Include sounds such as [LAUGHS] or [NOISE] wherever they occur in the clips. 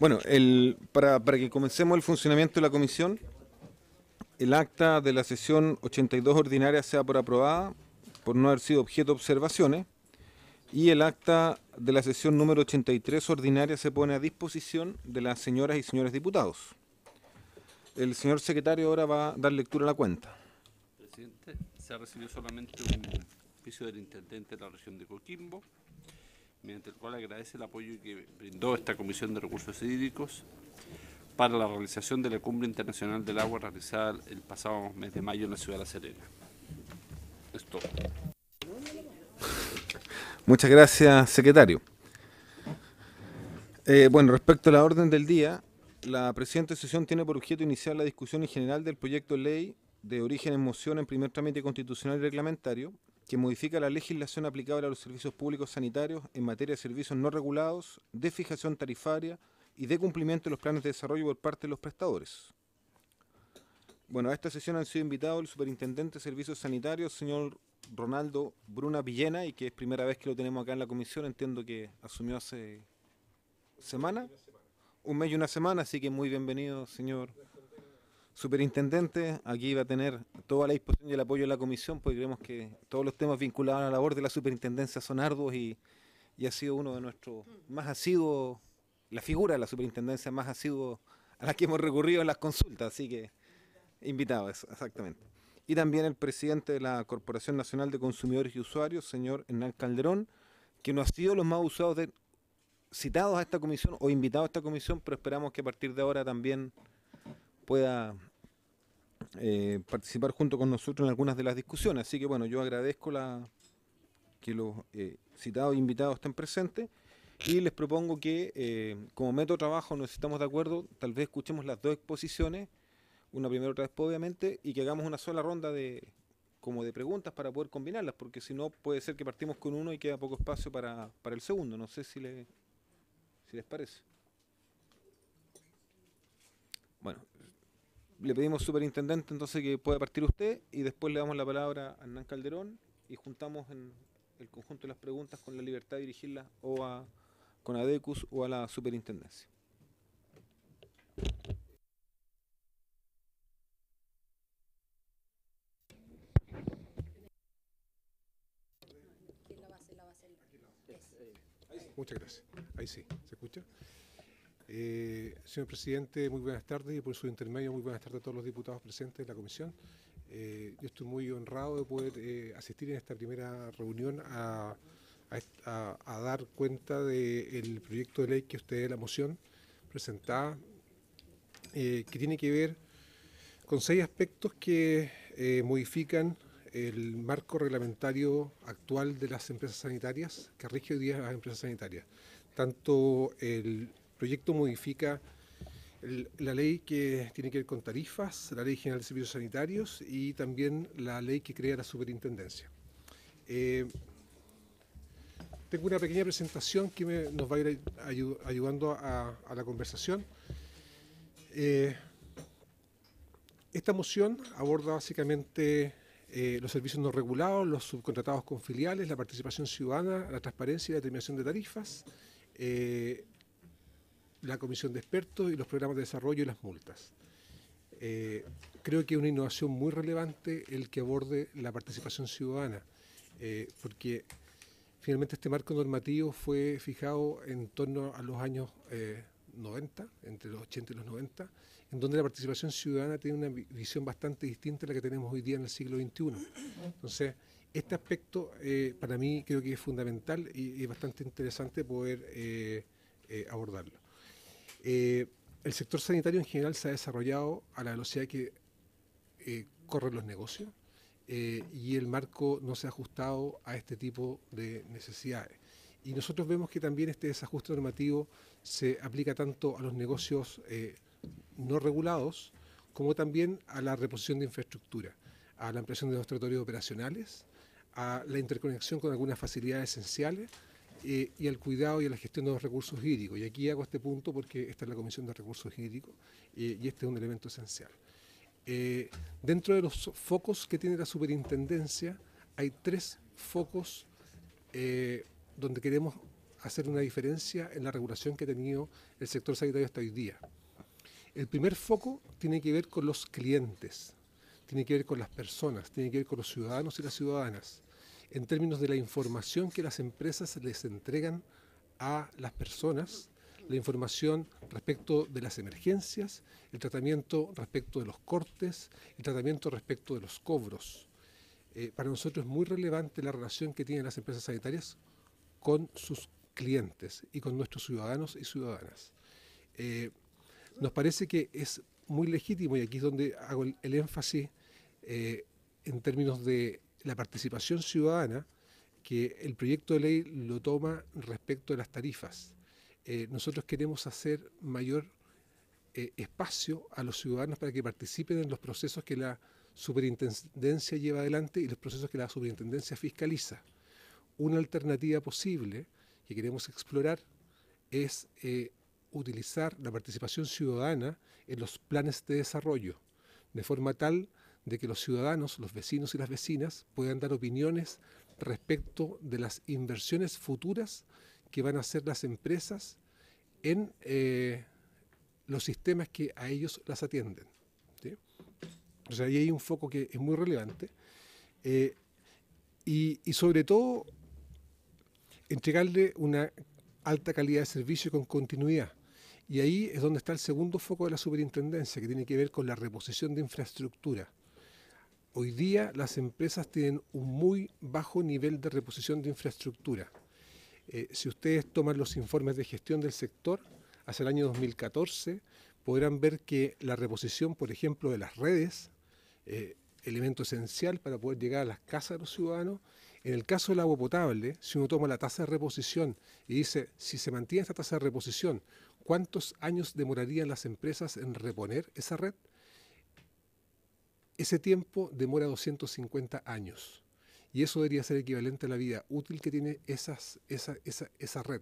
Bueno, para, para que comencemos el funcionamiento de la comisión, el acta de la sesión 82 ordinaria sea por aprobada, por no haber sido objeto de observaciones, y el acta de la sesión número 83 ordinaria se pone a disposición de las señoras y señores diputados. El señor secretario ahora va a dar lectura a la cuenta. Presidente, se ha recibido solamente un oficio del intendente de la región de Coquimbo, mediante el cual agradece el apoyo que brindó esta Comisión de Recursos Hídricos para la realización de la Cumbre Internacional del Agua realizada el pasado mes de mayo en la ciudad de La Serena. Esto. Muchas gracias, secretario. Eh, bueno, respecto a la orden del día, la presente sesión tiene por objeto iniciar la discusión en general del proyecto de ley de origen en moción en primer trámite constitucional y reglamentario, que modifica la legislación aplicable a los servicios públicos sanitarios en materia de servicios no regulados, de fijación tarifaria y de cumplimiento de los planes de desarrollo por parte de los prestadores. Bueno, a esta sesión han sido invitados el Superintendente de Servicios Sanitarios, señor Ronaldo Bruna Villena, y que es primera vez que lo tenemos acá en la comisión, entiendo que asumió hace semana, un mes y una semana, así que muy bienvenido, señor superintendente. Aquí va a tener toda la disposición y el apoyo de la comisión, porque creemos que todos los temas vinculados a la labor de la superintendencia son arduos y, ha sido uno de nuestros mm. más asiduos, la figura de la superintendencia más sido a la que hemos recurrido en las consultas, así que invitado, exactamente. Y también el presidente de la Corporación Nacional de Consumidores y Usuarios, señor Hernán Calderón, que no ha sido los más usados de, citados a esta comisión o invitados a esta comisión, pero esperamos que a partir de ahora también pueda eh, participar junto con nosotros en algunas de las discusiones. Así que bueno, yo agradezco la, que los eh, citados e invitados estén presentes y les propongo que eh, como método de trabajo nos estamos de acuerdo, tal vez escuchemos las dos exposiciones, una primera otra vez obviamente, y que hagamos una sola ronda de como de preguntas para poder combinarlas, porque si no puede ser que partimos con uno y queda poco espacio para, para el segundo. No sé si, le, si les parece. Bueno, le pedimos superintendente entonces que pueda partir usted y después le damos la palabra a Hernán Calderón y juntamos en el conjunto de las preguntas con la libertad de dirigirlas o a con ADECUS o a la superintendencia. Muchas gracias. Ahí sí, ¿se escucha? Eh, señor presidente, muy buenas tardes y por su intermedio muy buenas tardes a todos los diputados presentes de la comisión. Eh, yo estoy muy honrado de poder eh, asistir en esta primera reunión a, dar cuenta del proyecto de ley que usted, la moción presentada, que tiene que ver con seis aspectos que modifican el marco reglamentario actual de las empresas sanitarias, que rige hoy día las empresas sanitarias. Tanto el proyecto modifica la ley que tiene que ver con tarifas, la ley general de servicios sanitarios y también la ley que crea la superintendencia. Eh, tengo una pequeña presentación que nos va a ir ayudando a, la conversación. Eh, esta moción aborda básicamente eh, los servicios no regulados, los subcontratados con filiales, la participación ciudadana, la transparencia y la determinación de tarifas, la comisión de expertos y los programas de desarrollo y las multas. Eh, creo que es una innovación muy relevante el que aborde la participación ciudadana, eh, porque finalmente este marco normativo fue fijado en torno a los años 90, eh, entre los 80 y los 90, en donde la participación ciudadana tiene una visión bastante distinta a la que tenemos hoy día en el siglo XXI. Entonces, este aspecto para mí creo que es fundamental y, es bastante interesante poder abordarlo. Eh, el sector sanitario en general se ha desarrollado a la velocidad que eh, corren los negocios eh, y el marco no se ha ajustado a este tipo de necesidades. Y nosotros vemos que también este desajuste normativo se aplica tanto a los negocios no regulados como también a la reposición de infraestructura, a la ampliación de los territorios operacionales, a la interconexión con algunas facilidades esenciales eh, y al cuidado y a la gestión de los recursos hídricos. Y aquí hago este punto porque esta es la Comisión de Recursos Hídricos eh, y este es un elemento esencial. Eh, dentro de los focos que tiene la superintendencia hay tres focos donde queremos hacer una diferencia en la regulación que ha tenido el sector sanitario hasta hoy día. El primer foco tiene que ver con los clientes, tiene que ver con las personas, tiene que ver con los ciudadanos y las ciudadanas en términos de la información que las empresas les entregan a las personas, la información respecto de las emergencias, el tratamiento respecto de los cortes, el tratamiento respecto de los cobros. Eh, para nosotros es muy relevante la relación que tienen las empresas sanitarias con sus clientes y con nuestros ciudadanos y ciudadanas. Eh, nos parece que es muy legítimo, y aquí es donde hago el, énfasis eh, en términos de la participación ciudadana, que el proyecto de ley lo toma respecto a las tarifas. Eh, nosotros queremos hacer mayor eh, espacio a los ciudadanos para que participen en los procesos que la superintendencia lleva adelante y los procesos que la superintendencia fiscaliza. Una alternativa posible que queremos explorar es eh, utilizar la participación ciudadana en los planes de desarrollo, de forma tal de que los ciudadanos, los vecinos y las vecinas puedan dar opiniones respecto de las inversiones futuras que van a hacer las empresas en eh, los sistemas que a ellos las atienden. O sea, ahí hay un foco que es muy relevante. Eh, y, y sobre todo, entregarle una alta calidad de servicio con continuidad. Y ahí es donde está el segundo foco de la superintendencia, que tiene que ver con la reposición de infraestructura. Hoy día las empresas tienen un muy bajo nivel de reposición de infraestructura. Eh, si ustedes toman los informes de gestión del sector, hacia el año 2014, podrán ver que la reposición, por ejemplo, de las redes, eh, elemento esencial para poder llegar a las casas de los ciudadanos, en el caso del agua potable, si uno toma la tasa de reposición y dice, si se mantiene esta tasa de reposición, ¿cuántos años demorarían las empresas en reponer esa red? Ese tiempo demora 250 años y eso debería ser equivalente a la vida útil que tiene esas, esa, esa red.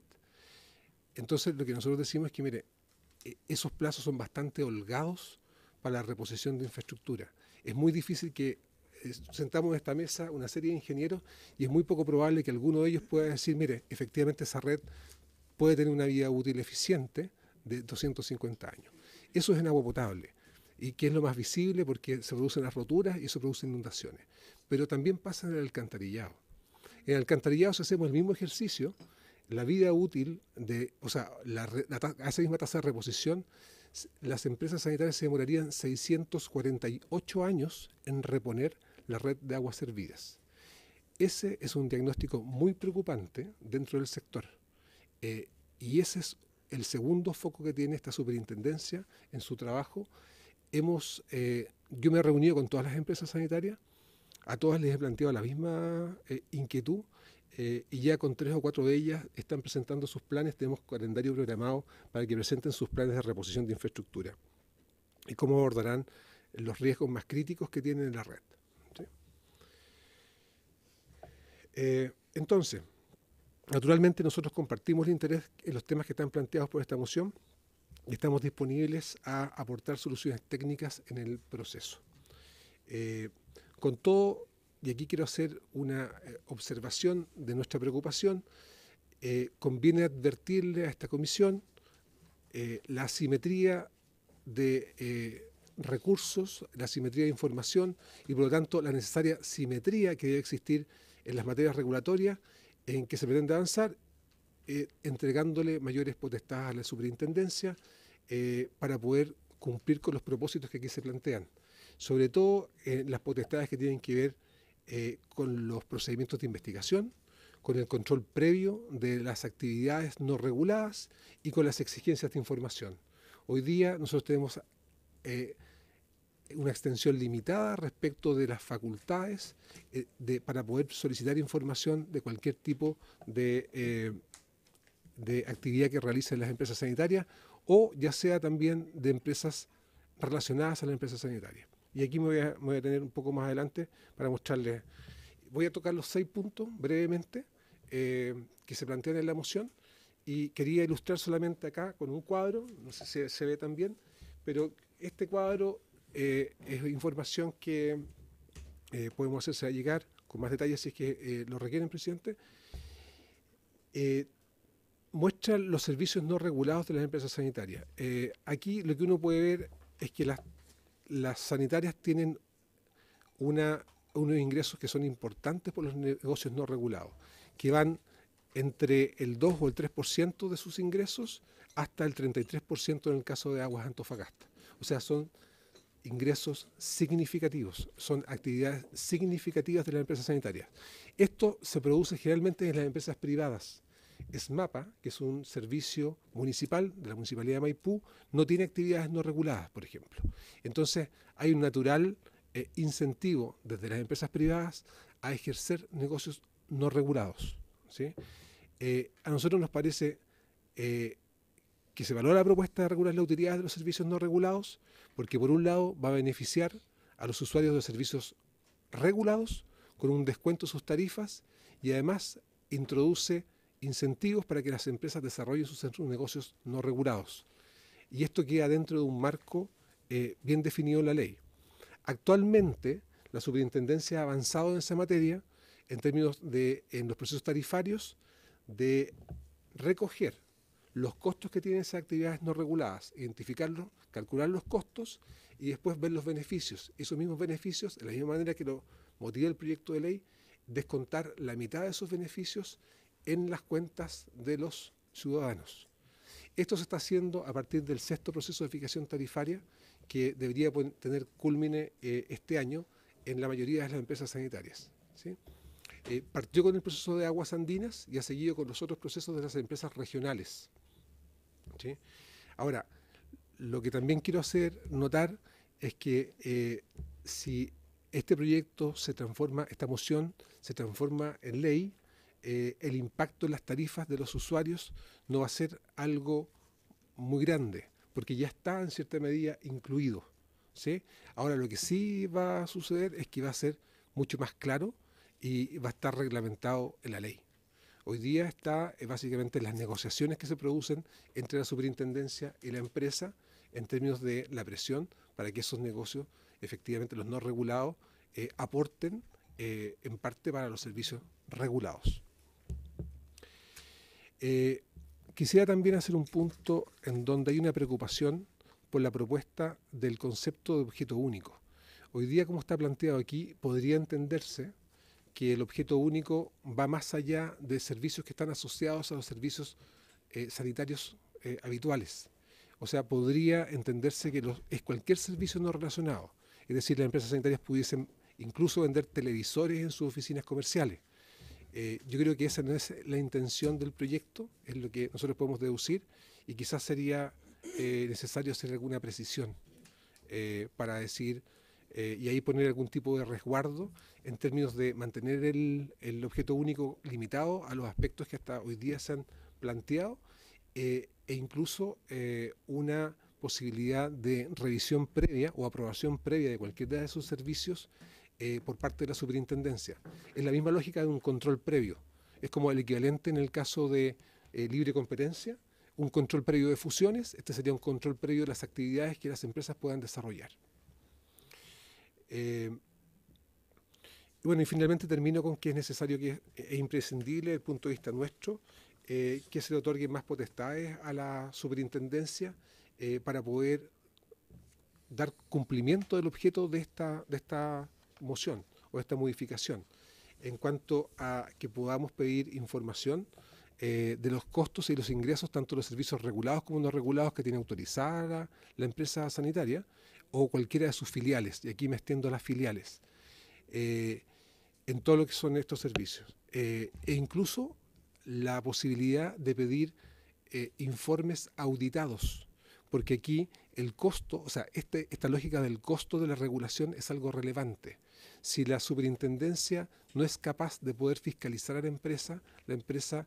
Entonces lo que nosotros decimos es que, mire, e, esos plazos son bastante holgados para la reposición de infraestructura. Es muy difícil que eh, sentamos en esta mesa una serie de ingenieros y es muy poco probable que alguno de ellos pueda decir, mire, efectivamente esa red puede tener una vida útil eficiente de 250 años. Eso es en agua potable y que es lo más visible porque se producen las roturas y eso produce inundaciones. Pero también pasa en el alcantarillado. En el alcantarillado, si hacemos el mismo ejercicio, la vida útil de, o sea, la, a esa misma tasa de reposición, las empresas sanitarias se demorarían 648 años en reponer la red de aguas servidas. Ese es un diagnóstico muy preocupante dentro del sector. Eh, y ese es el segundo foco que tiene esta superintendencia en su trabajo eh, yo me he reunido con todas las empresas sanitarias, a todas les he planteado la misma eh, inquietud eh, y ya con tres o cuatro de ellas están presentando sus planes, tenemos calendario programado para que presenten sus planes de reposición de infraestructura y cómo abordarán los riesgos más críticos que tienen en la red. entonces, naturalmente nosotros compartimos el interés en los temas que están planteados por esta moción, estamos disponibles a aportar soluciones técnicas en el proceso. Eh, con todo, y aquí quiero hacer una eh, observación de nuestra preocupación, eh, conviene advertirle a esta comisión la simetría de recursos, la simetría de información y por lo tanto la necesaria simetría que debe existir en las materias regulatorias en que se pretende avanzar eh, entregándole mayores potestades a la superintendencia eh, para poder cumplir con los propósitos que aquí se plantean. Sobre todo en eh, las potestades que tienen que ver con los procedimientos de investigación, con el control previo de las actividades no reguladas y con las exigencias de información. Hoy día nosotros tenemos una extensión limitada respecto de las facultades para poder solicitar información de cualquier tipo de de actividad que realicen las empresas sanitarias o ya sea también de empresas relacionadas a las empresas sanitarias Y aquí me voy a, tener un poco más adelante para mostrarles. Voy a tocar los seis puntos brevemente eh, que se plantean en la moción y quería ilustrar solamente acá con un cuadro, no sé si se, ve también, pero este cuadro eh, es información que eh, podemos hacerse llegar con más detalles si es que lo requieren, presidente muestra los servicios no regulados de las empresas sanitarias. Eh, aquí lo que uno puede ver es que las, sanitarias tienen unos ingresos que son importantes por los negocios no regulados, que van entre el 2 o el 3% de sus ingresos hasta el 33% en el caso de Aguas Antofagasta. O sea, son ingresos significativos, son actividades significativas de las empresas sanitarias. Esto se produce generalmente en las empresas privadas, Mapa, que es un servicio municipal de la Municipalidad de Maipú, no tiene actividades no reguladas, por ejemplo. Entonces, hay un natural eh, incentivo desde las empresas privadas a ejercer negocios no regulados. ¿sí? Eh, a nosotros nos parece eh, que se valora la propuesta de regular la utilidad de los servicios no regulados, porque por un lado va a beneficiar a los usuarios de servicios regulados con un descuento de sus tarifas y además introduce incentivos para que las empresas desarrollen sus, negocios no regulados. Y esto queda dentro de un marco eh, bien definido en la ley. Actualmente, la superintendencia ha avanzado en esa materia en términos de en los procesos tarifarios de recoger los costos que tienen esas actividades no reguladas, identificarlos, calcular los costos y después ver los beneficios. Esos mismos beneficios, de la misma manera que lo motiva el proyecto de ley, descontar la mitad de esos beneficios en las cuentas de los ciudadanos. Esto se está haciendo a partir del sexto proceso de fijación tarifaria que debería tener culmine eh, este año en la mayoría de las empresas sanitarias. Eh, partió con el proceso de aguas andinas y ha seguido con los otros procesos de las empresas regionales. Ahora, lo que también quiero hacer notar es que eh, si este proyecto se transforma, esta moción se transforma en ley, eh, el impacto en las tarifas de los usuarios no va a ser algo muy grande, porque ya está en cierta medida incluido. Ahora lo que sí va a suceder es que va a ser mucho más claro y va a estar reglamentado en la ley. Hoy día está eh, básicamente las negociaciones que se producen entre la superintendencia y la empresa en términos de la presión para que esos negocios, efectivamente los no regulados, eh, aporten en parte para los servicios regulados. Eh, quisiera también hacer un punto en donde hay una preocupación por la propuesta del concepto de objeto único. Hoy día, como está planteado aquí, podría entenderse que el objeto único va más allá de servicios que están asociados a los servicios eh, sanitarios eh, habituales. O sea, podría entenderse que es cualquier servicio no relacionado. Es decir, las empresas sanitarias pudiesen incluso vender televisores en sus oficinas comerciales eh, yo creo que esa no es la intención del proyecto, es lo que nosotros podemos deducir y quizás sería eh, necesario hacer alguna precisión eh, para decir y ahí poner algún tipo de resguardo en términos de mantener el, objeto único limitado a los aspectos que hasta hoy día se han planteado e incluso una posibilidad de revisión previa o aprobación previa de cualquiera de esos servicios eh, por parte de la superintendencia. Es la misma lógica de un control previo. Es como el equivalente en el caso de eh, libre competencia, un control previo de fusiones, este sería un control previo de las actividades que las empresas puedan desarrollar. Eh, bueno, y finalmente termino con que es necesario, que es, imprescindible desde el punto de vista nuestro, que se le otorguen más potestades a la superintendencia para poder dar cumplimiento del objeto de esta, de esta moción o esta modificación en cuanto a que podamos pedir información eh, de los costos y los ingresos, tanto de los servicios regulados como no regulados que tiene autorizada la empresa sanitaria o cualquiera de sus filiales, y aquí me extiendo a las filiales, eh, en todo lo que son estos servicios. Eh, e incluso la posibilidad de pedir informes auditados, porque aquí el costo, o sea, este, esta lógica del costo de la regulación es algo relevante si la superintendencia no es capaz de poder fiscalizar a la empresa, la empresa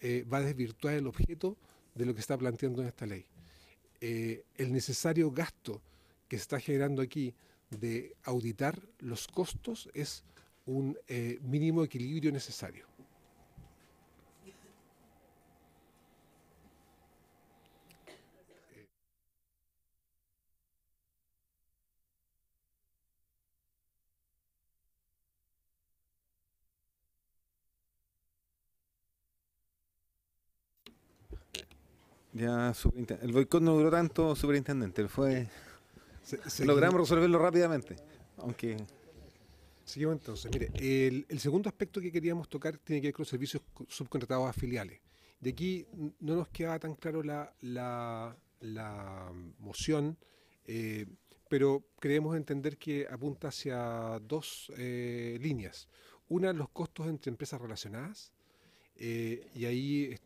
eh, va a desvirtuar el objeto de lo que está planteando en esta ley. Eh, el necesario gasto que se está generando aquí de auditar los costos es un eh, mínimo equilibrio necesario. Ya, el boicot no duró tanto, superintendente. fue. logramos resolverlo rápidamente. Aunque. Seguimos entonces. Mire, el, segundo aspecto que queríamos tocar tiene que ver con los servicios subcontratados a filiales. De aquí no nos queda tan claro la, moción, eh, pero creemos entender que apunta hacia dos eh, líneas. Una, los costos entre empresas relacionadas, eh, y ahí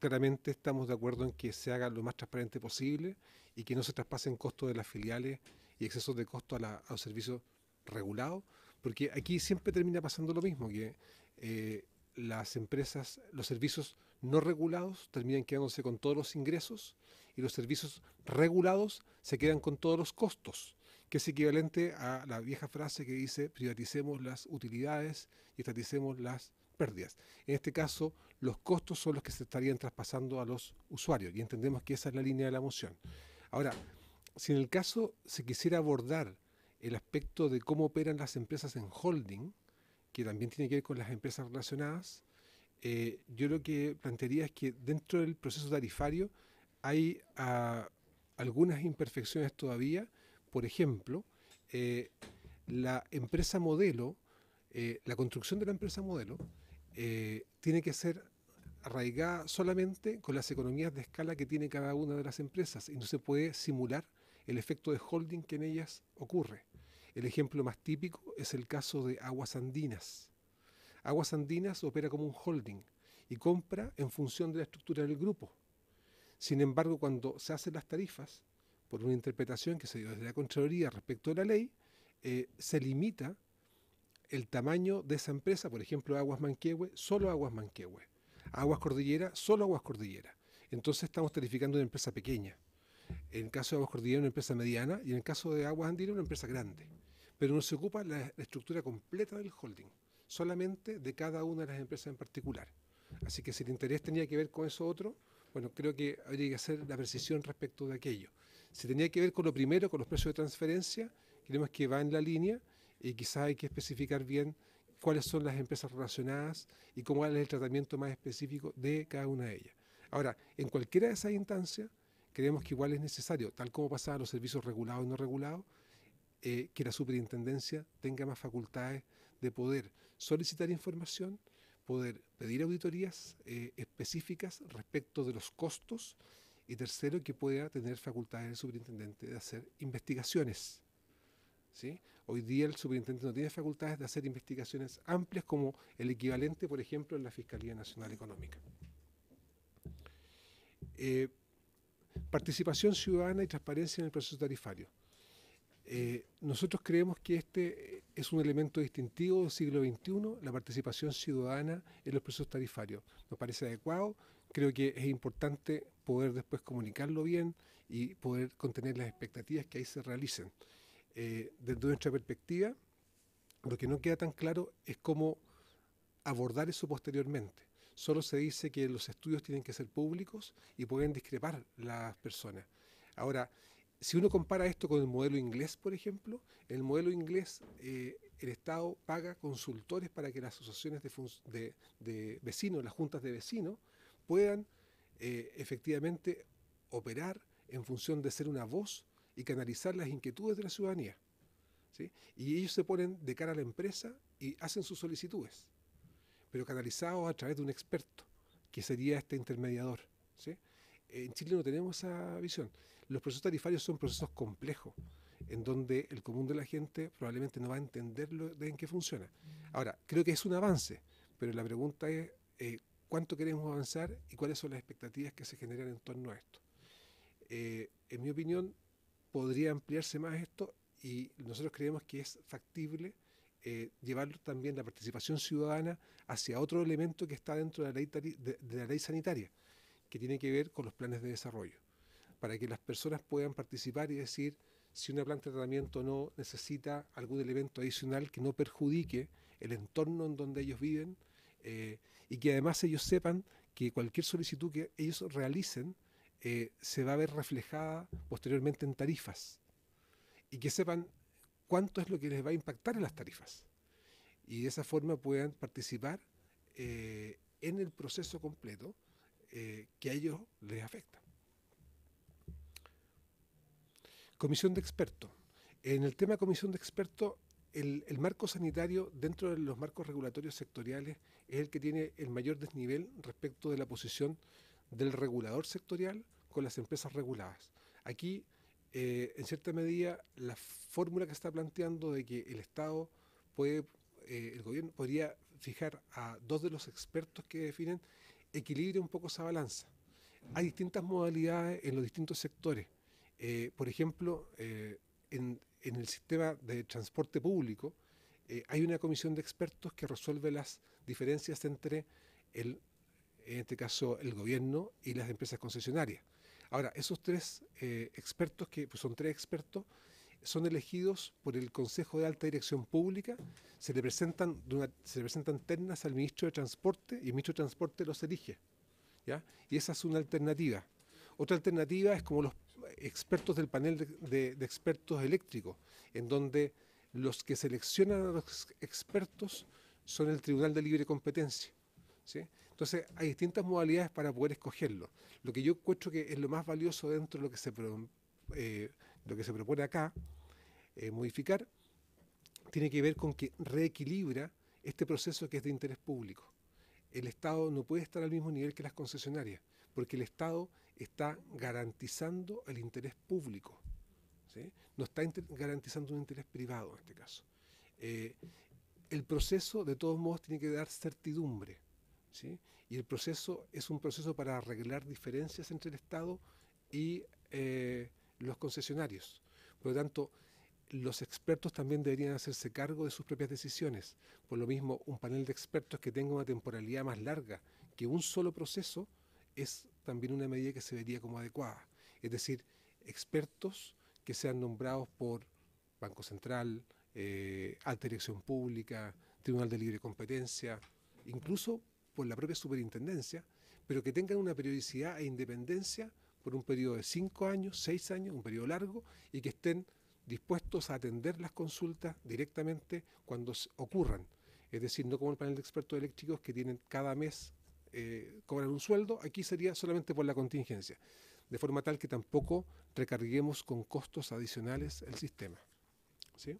claramente estamos de acuerdo en que se haga lo más transparente posible y que no se traspasen costos de las filiales y excesos de costos a, los servicios regulados, porque aquí siempre termina pasando lo mismo, que eh, las empresas, los servicios no regulados terminan quedándose con todos los ingresos y los servicios regulados se quedan con todos los costos, que es equivalente a la vieja frase que dice privaticemos las utilidades y estaticemos las pérdidas. En este caso, los costos son los que se estarían traspasando a los usuarios y entendemos que esa es la línea de la moción. Ahora, si en el caso se quisiera abordar el aspecto de cómo operan las empresas en holding, que también tiene que ver con las empresas relacionadas, eh, yo lo que plantearía es que dentro del proceso tarifario hay ah, algunas imperfecciones todavía. Por ejemplo, eh, la empresa modelo, eh, la construcción de la empresa modelo, eh, tiene que ser arraigada solamente con las economías de escala que tiene cada una de las empresas y no se puede simular el efecto de holding que en ellas ocurre. El ejemplo más típico es el caso de Aguas Andinas. Aguas Andinas opera como un holding y compra en función de la estructura del grupo. Sin embargo, cuando se hacen las tarifas, por una interpretación que se dio desde la Contraloría respecto a la ley, eh, se limita el tamaño de esa empresa, por ejemplo, Aguas Manquehue, solo Aguas Manquehue. Aguas Cordillera, solo Aguas Cordillera. Entonces estamos tarificando una empresa pequeña. En el caso de Aguas Cordillera, una empresa mediana, y en el caso de Aguas Andina, una empresa grande. Pero no se ocupa la, estructura completa del holding, solamente de cada una de las empresas en particular. Así que si el interés tenía que ver con eso otro, bueno, creo que habría que hacer la precisión respecto de aquello. Si tenía que ver con lo primero, con los precios de transferencia, creemos que va en la línea, y quizás hay que especificar bien cuáles son las empresas relacionadas y cómo es el tratamiento más específico de cada una de ellas. Ahora, en cualquiera de esas instancias, creemos que igual es necesario, tal como pasaba los servicios regulados y no regulados, eh, que la superintendencia tenga más facultades de poder solicitar información, poder pedir auditorías eh, específicas respecto de los costos y tercero, que pueda tener facultades el superintendente de hacer investigaciones Hoy día el superintendente no tiene facultades de hacer investigaciones amplias como el equivalente, por ejemplo, en la Fiscalía Nacional Económica. Eh, participación ciudadana y transparencia en el proceso tarifario. Eh, nosotros creemos que este eh, es un elemento distintivo del siglo XXI, la participación ciudadana en los procesos tarifarios. Nos parece adecuado, creo que es importante poder después comunicarlo bien y poder contener las expectativas que ahí se realicen. Eh, desde nuestra perspectiva, lo que no queda tan claro es cómo abordar eso posteriormente. Solo se dice que los estudios tienen que ser públicos y pueden discrepar las personas. Ahora, si uno compara esto con el modelo inglés, por ejemplo, el modelo inglés, eh, el Estado paga consultores para que las asociaciones de, vecinos, las juntas de vecinos, puedan eh, efectivamente operar en función de ser una voz y canalizar las inquietudes de la ciudadanía. ¿sí? Y ellos se ponen de cara a la empresa y hacen sus solicitudes, pero canalizados a través de un experto, que sería este intermediador. ¿sí? En Chile no tenemos esa visión. Los procesos tarifarios son procesos complejos, en donde el común de la gente probablemente no va a entender lo de en qué funciona. Ahora, creo que es un avance, pero la pregunta es eh, cuánto queremos avanzar y cuáles son las expectativas que se generan en torno a esto. Eh, en mi opinión, podría ampliarse más esto y nosotros creemos que es factible eh, llevar también la participación ciudadana hacia otro elemento que está dentro de la, ley, la ley sanitaria, que tiene que ver con los planes de desarrollo, para que las personas puedan participar y decir si una planta de tratamiento no necesita algún elemento adicional que no perjudique el entorno en donde ellos viven eh, y que además ellos sepan que cualquier solicitud que ellos realicen, eh, se va a ver reflejada posteriormente en tarifas y que sepan cuánto es lo que les va a impactar en las tarifas y de esa forma puedan participar eh, en el proceso completo eh, que a ellos les afecta. Comisión de expertos. En el tema comisión de expertos, el, el, marco sanitario dentro de los marcos regulatorios sectoriales es el que tiene el mayor desnivel respecto de la posición del regulador sectorial con las empresas reguladas. Aquí, eh, en cierta medida, la fórmula que está planteando de que el Estado puede, eh, el gobierno podría fijar a dos de los expertos que definen, equilibre un poco esa balanza. Hay distintas modalidades en los distintos sectores. Eh, por ejemplo, en, el sistema de transporte público, hay una comisión de expertos que resuelve las diferencias entre el en este caso el gobierno y las empresas concesionarias. Ahora, esos tres eh, expertos, que pues, son tres expertos, son elegidos por el Consejo de Alta Dirección Pública, se le presentan, se presentan ternas al ministro de Transporte y el ministro de Transporte los elige. ¿ya? Y esa es una alternativa. Otra alternativa es como los expertos del panel de expertos eléctricos, en donde los que seleccionan a los expertos son el Tribunal de Libre Competencia. Entonces hay distintas modalidades para poder escogerlo. Lo que yo encuentro que es lo más valioso dentro de lo que se, eh, lo que se propone acá, eh, modificar, tiene que ver con que reequilibra este proceso que es de interés público. El Estado no puede estar al mismo nivel que las concesionarias, porque el Estado está garantizando el interés público, no está garantizando un interés privado en este caso. Eh, el proceso, de todos modos, tiene que dar certidumbre. Y el proceso es un proceso para arreglar diferencias entre el Estado y eh, los concesionarios. Por lo tanto, los expertos también deberían hacerse cargo de sus propias decisiones. Por lo mismo, un panel de expertos que tenga una temporalidad más larga que un solo proceso es también una medida que se vería como adecuada. Es decir, expertos que sean nombrados por Banco Central, eh, Alta Dirección Pública, Tribunal de Libre Competencia, incluso por la propia superintendencia, pero que tengan una periodicidad e independencia por un periodo de cinco años, seis años, un periodo largo, y que estén dispuestos a atender las consultas directamente cuando ocurran. Es decir, no como el panel de expertos eléctricos que tienen cada mes, cobrar eh, cobran un sueldo, aquí sería solamente por la contingencia, de forma tal que tampoco recarguemos con costos adicionales el sistema. ¿Sí?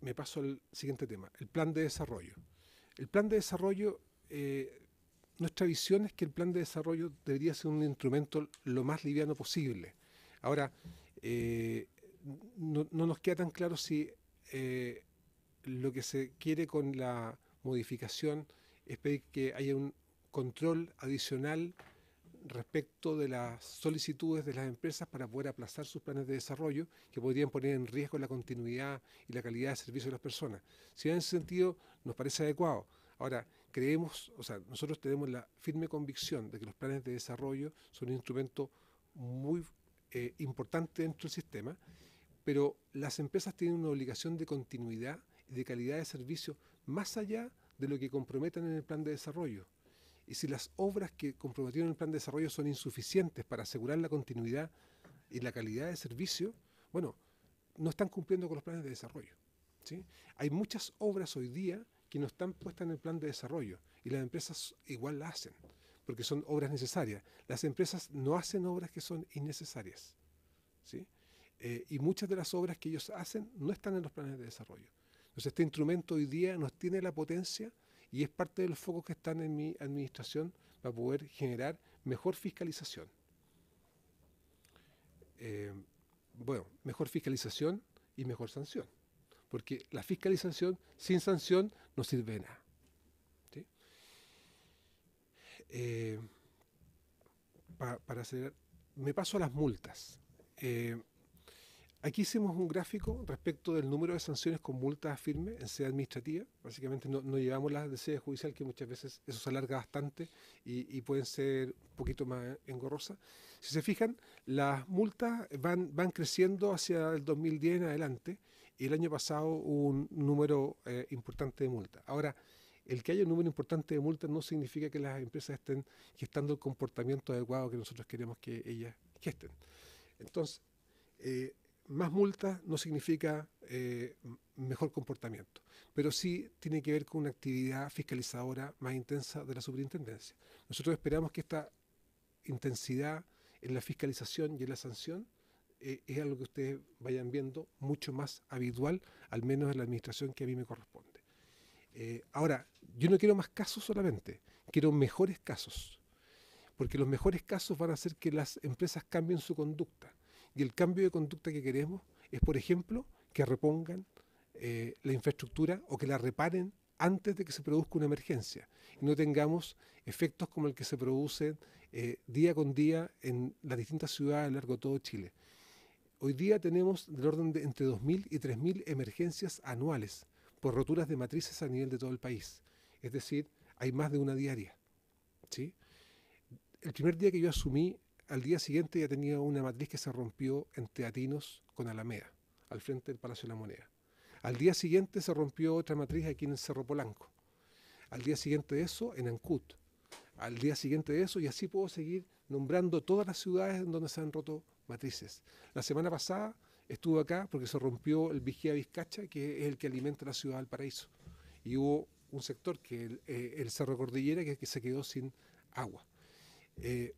me paso al siguiente tema, el plan de desarrollo. El plan de desarrollo, eh, nuestra visión es que el plan de desarrollo debería ser un instrumento lo más liviano posible. Ahora, eh, no, nos queda tan claro si eh, lo que se quiere con la modificación es pedir que haya un control adicional respecto de las solicitudes de las empresas para poder aplazar sus planes de desarrollo que podrían poner en riesgo la continuidad y la calidad de servicio de las personas. Si en ese sentido nos parece adecuado. Ahora, creemos, o sea, nosotros tenemos la firme convicción de que los planes de desarrollo son un instrumento muy eh, importante dentro del sistema, pero las empresas tienen una obligación de continuidad y de calidad de servicio más allá de lo que comprometan en el plan de desarrollo y si las obras que comprometieron el plan de desarrollo son insuficientes para asegurar la continuidad y la calidad de servicio, bueno, no están cumpliendo con los planes de desarrollo. ¿sí? Hay muchas obras hoy día que no están puestas en el plan de desarrollo y las empresas igual las hacen, porque son obras necesarias. Las empresas no hacen obras que son innecesarias. ¿sí? Eh, y muchas de las obras que ellos hacen no están en los planes de desarrollo. Entonces este instrumento hoy día nos tiene la potencia y es parte de los focos que están en mi administración para poder generar mejor fiscalización. Eh, bueno, mejor fiscalización y mejor sanción, porque la fiscalización sin sanción no sirve de nada. Eh, para, para acelerar, me paso a las multas. Eh, Aquí hicimos un gráfico respecto del número de sanciones con multas firmes en sede administrativa. Básicamente no, llevamos las de sede judicial, que muchas veces eso se alarga bastante y, pueden ser un poquito más engorrosas. Si se fijan, las multas van, creciendo hacia el 2010 en adelante y el año pasado hubo un número eh, importante de multas. Ahora, el que haya un número importante de multas no significa que las empresas estén gestando el comportamiento adecuado que nosotros queremos que ellas gesten. Entonces, eh, más multas no significa eh, mejor comportamiento, pero sí tiene que ver con una actividad fiscalizadora más intensa de la superintendencia. Nosotros esperamos que esta intensidad en la fiscalización y en la sanción eh, es algo que ustedes vayan viendo mucho más habitual, al menos en la administración que a mí me corresponde. Eh, ahora, yo no quiero más casos solamente, quiero mejores casos, porque los mejores casos van a hacer que las empresas cambien su conducta y el cambio de conducta que queremos es, por ejemplo, que repongan eh, la infraestructura o que la reparen antes de que se produzca una emergencia y no tengamos efectos como el que se produce eh, día con día en las distintas ciudades a lo largo de todo Chile. Hoy día tenemos del orden de entre 2.000 y 3.000 emergencias anuales por roturas de matrices a nivel de todo el país. Es decir, hay más de una diaria. ¿sí? El primer día que yo asumí al día siguiente ya tenía una matriz que se rompió en Teatinos con Alameda, al frente del Palacio de la Moneda. Al día siguiente se rompió otra matriz aquí en el Cerro Polanco. Al día siguiente de eso, en Ancut. Al día siguiente de eso, y así puedo seguir nombrando todas las ciudades en donde se han roto matrices. La semana pasada estuve acá porque se rompió el Vigía Vizcacha, que es el que alimenta la ciudad del paraíso. Y hubo un sector, que el, eh, Cerro Cordillera, que, que, se quedó sin agua. Eh,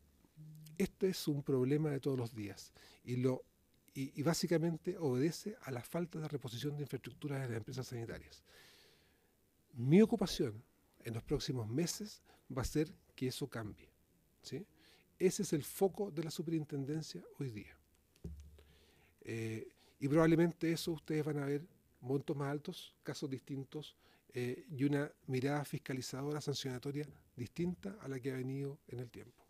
este es un problema de todos los días y, básicamente obedece a la falta de reposición de infraestructuras de las empresas sanitarias. Mi ocupación en los próximos meses va a ser que eso cambie. Ese es el foco de la superintendencia hoy día. Eh, y probablemente eso ustedes van a ver montos más altos, casos distintos eh, y una mirada fiscalizadora, sancionatoria distinta a la que ha venido en el tiempo.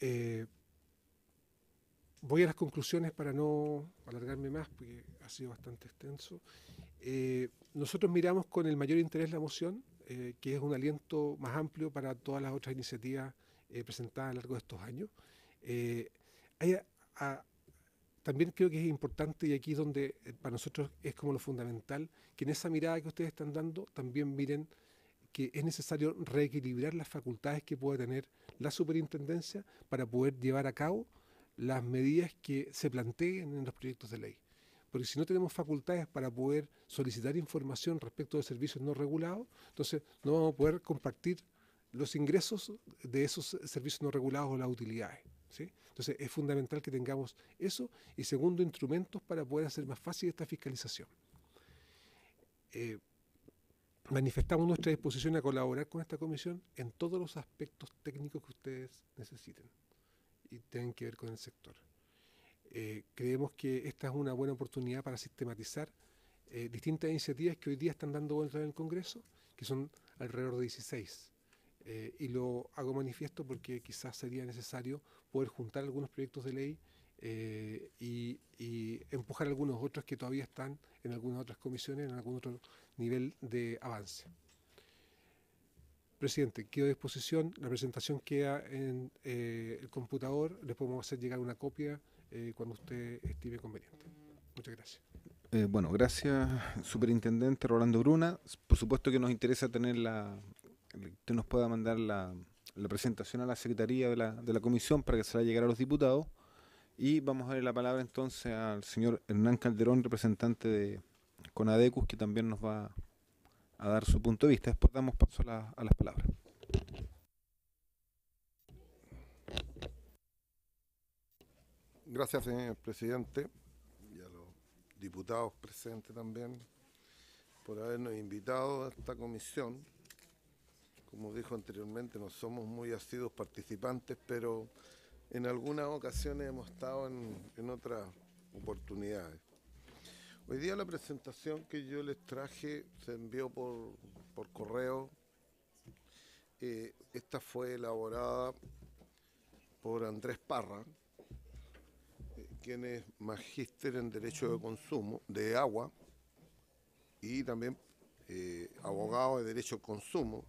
Eh, voy a las conclusiones para no alargarme más, porque ha sido bastante extenso. Eh, nosotros miramos con el mayor interés la moción, eh, que es un aliento más amplio para todas las otras iniciativas presentadas a lo largo de estos años. también creo que es importante, y aquí es donde para nosotros es como lo fundamental, que en esa mirada que ustedes están dando también miren que es necesario reequilibrar las facultades que pueda tener la superintendencia para poder llevar a cabo las medidas que se planteen en los proyectos de ley. Porque si no tenemos facultades para poder solicitar información respecto de servicios no regulados, entonces no vamos a poder compartir los ingresos de esos servicios no regulados o las utilidades. Entonces es fundamental que tengamos eso y segundo, instrumentos para poder hacer más fácil esta fiscalización. Eh, manifestamos nuestra disposición a colaborar con esta comisión en todos los aspectos técnicos que ustedes necesiten y tengan que ver con el sector. Eh, creemos que esta es una buena oportunidad para sistematizar eh, distintas iniciativas que hoy día están dando vueltas en el Congreso, que son alrededor de 16. Eh, y lo hago manifiesto porque quizás sería necesario poder juntar algunos proyectos de ley eh, y, empujar algunos otros que todavía están en algunas otras comisiones, en algún otro nivel de avance. Presidente, quedo a disposición, la presentación queda en eh, el computador, les podemos hacer llegar una copia eh, cuando usted estime conveniente. Muchas gracias. bueno, gracias, Superintendente Rolando Bruna. Por supuesto que nos interesa tener la... Usted nos pueda mandar la, presentación a la Secretaría de la, de la Comisión para que se la llegue a los diputados. Y vamos a darle la palabra entonces al señor Hernán Calderón, representante de Conadecus, que también nos va a dar su punto de vista. Después damos paso a, a las palabras. Gracias, señor presidente, y a los diputados presentes también por habernos invitado a esta comisión. Como dijo anteriormente, no somos muy asiduos participantes, pero en algunas ocasiones hemos estado en, otras oportunidades. Hoy día la presentación que yo les traje se envió por, correo. Eh, esta fue elaborada por Andrés Parra, eh, quien es magíster en Derecho de Consumo de Agua y también eh, abogado de Derecho al Consumo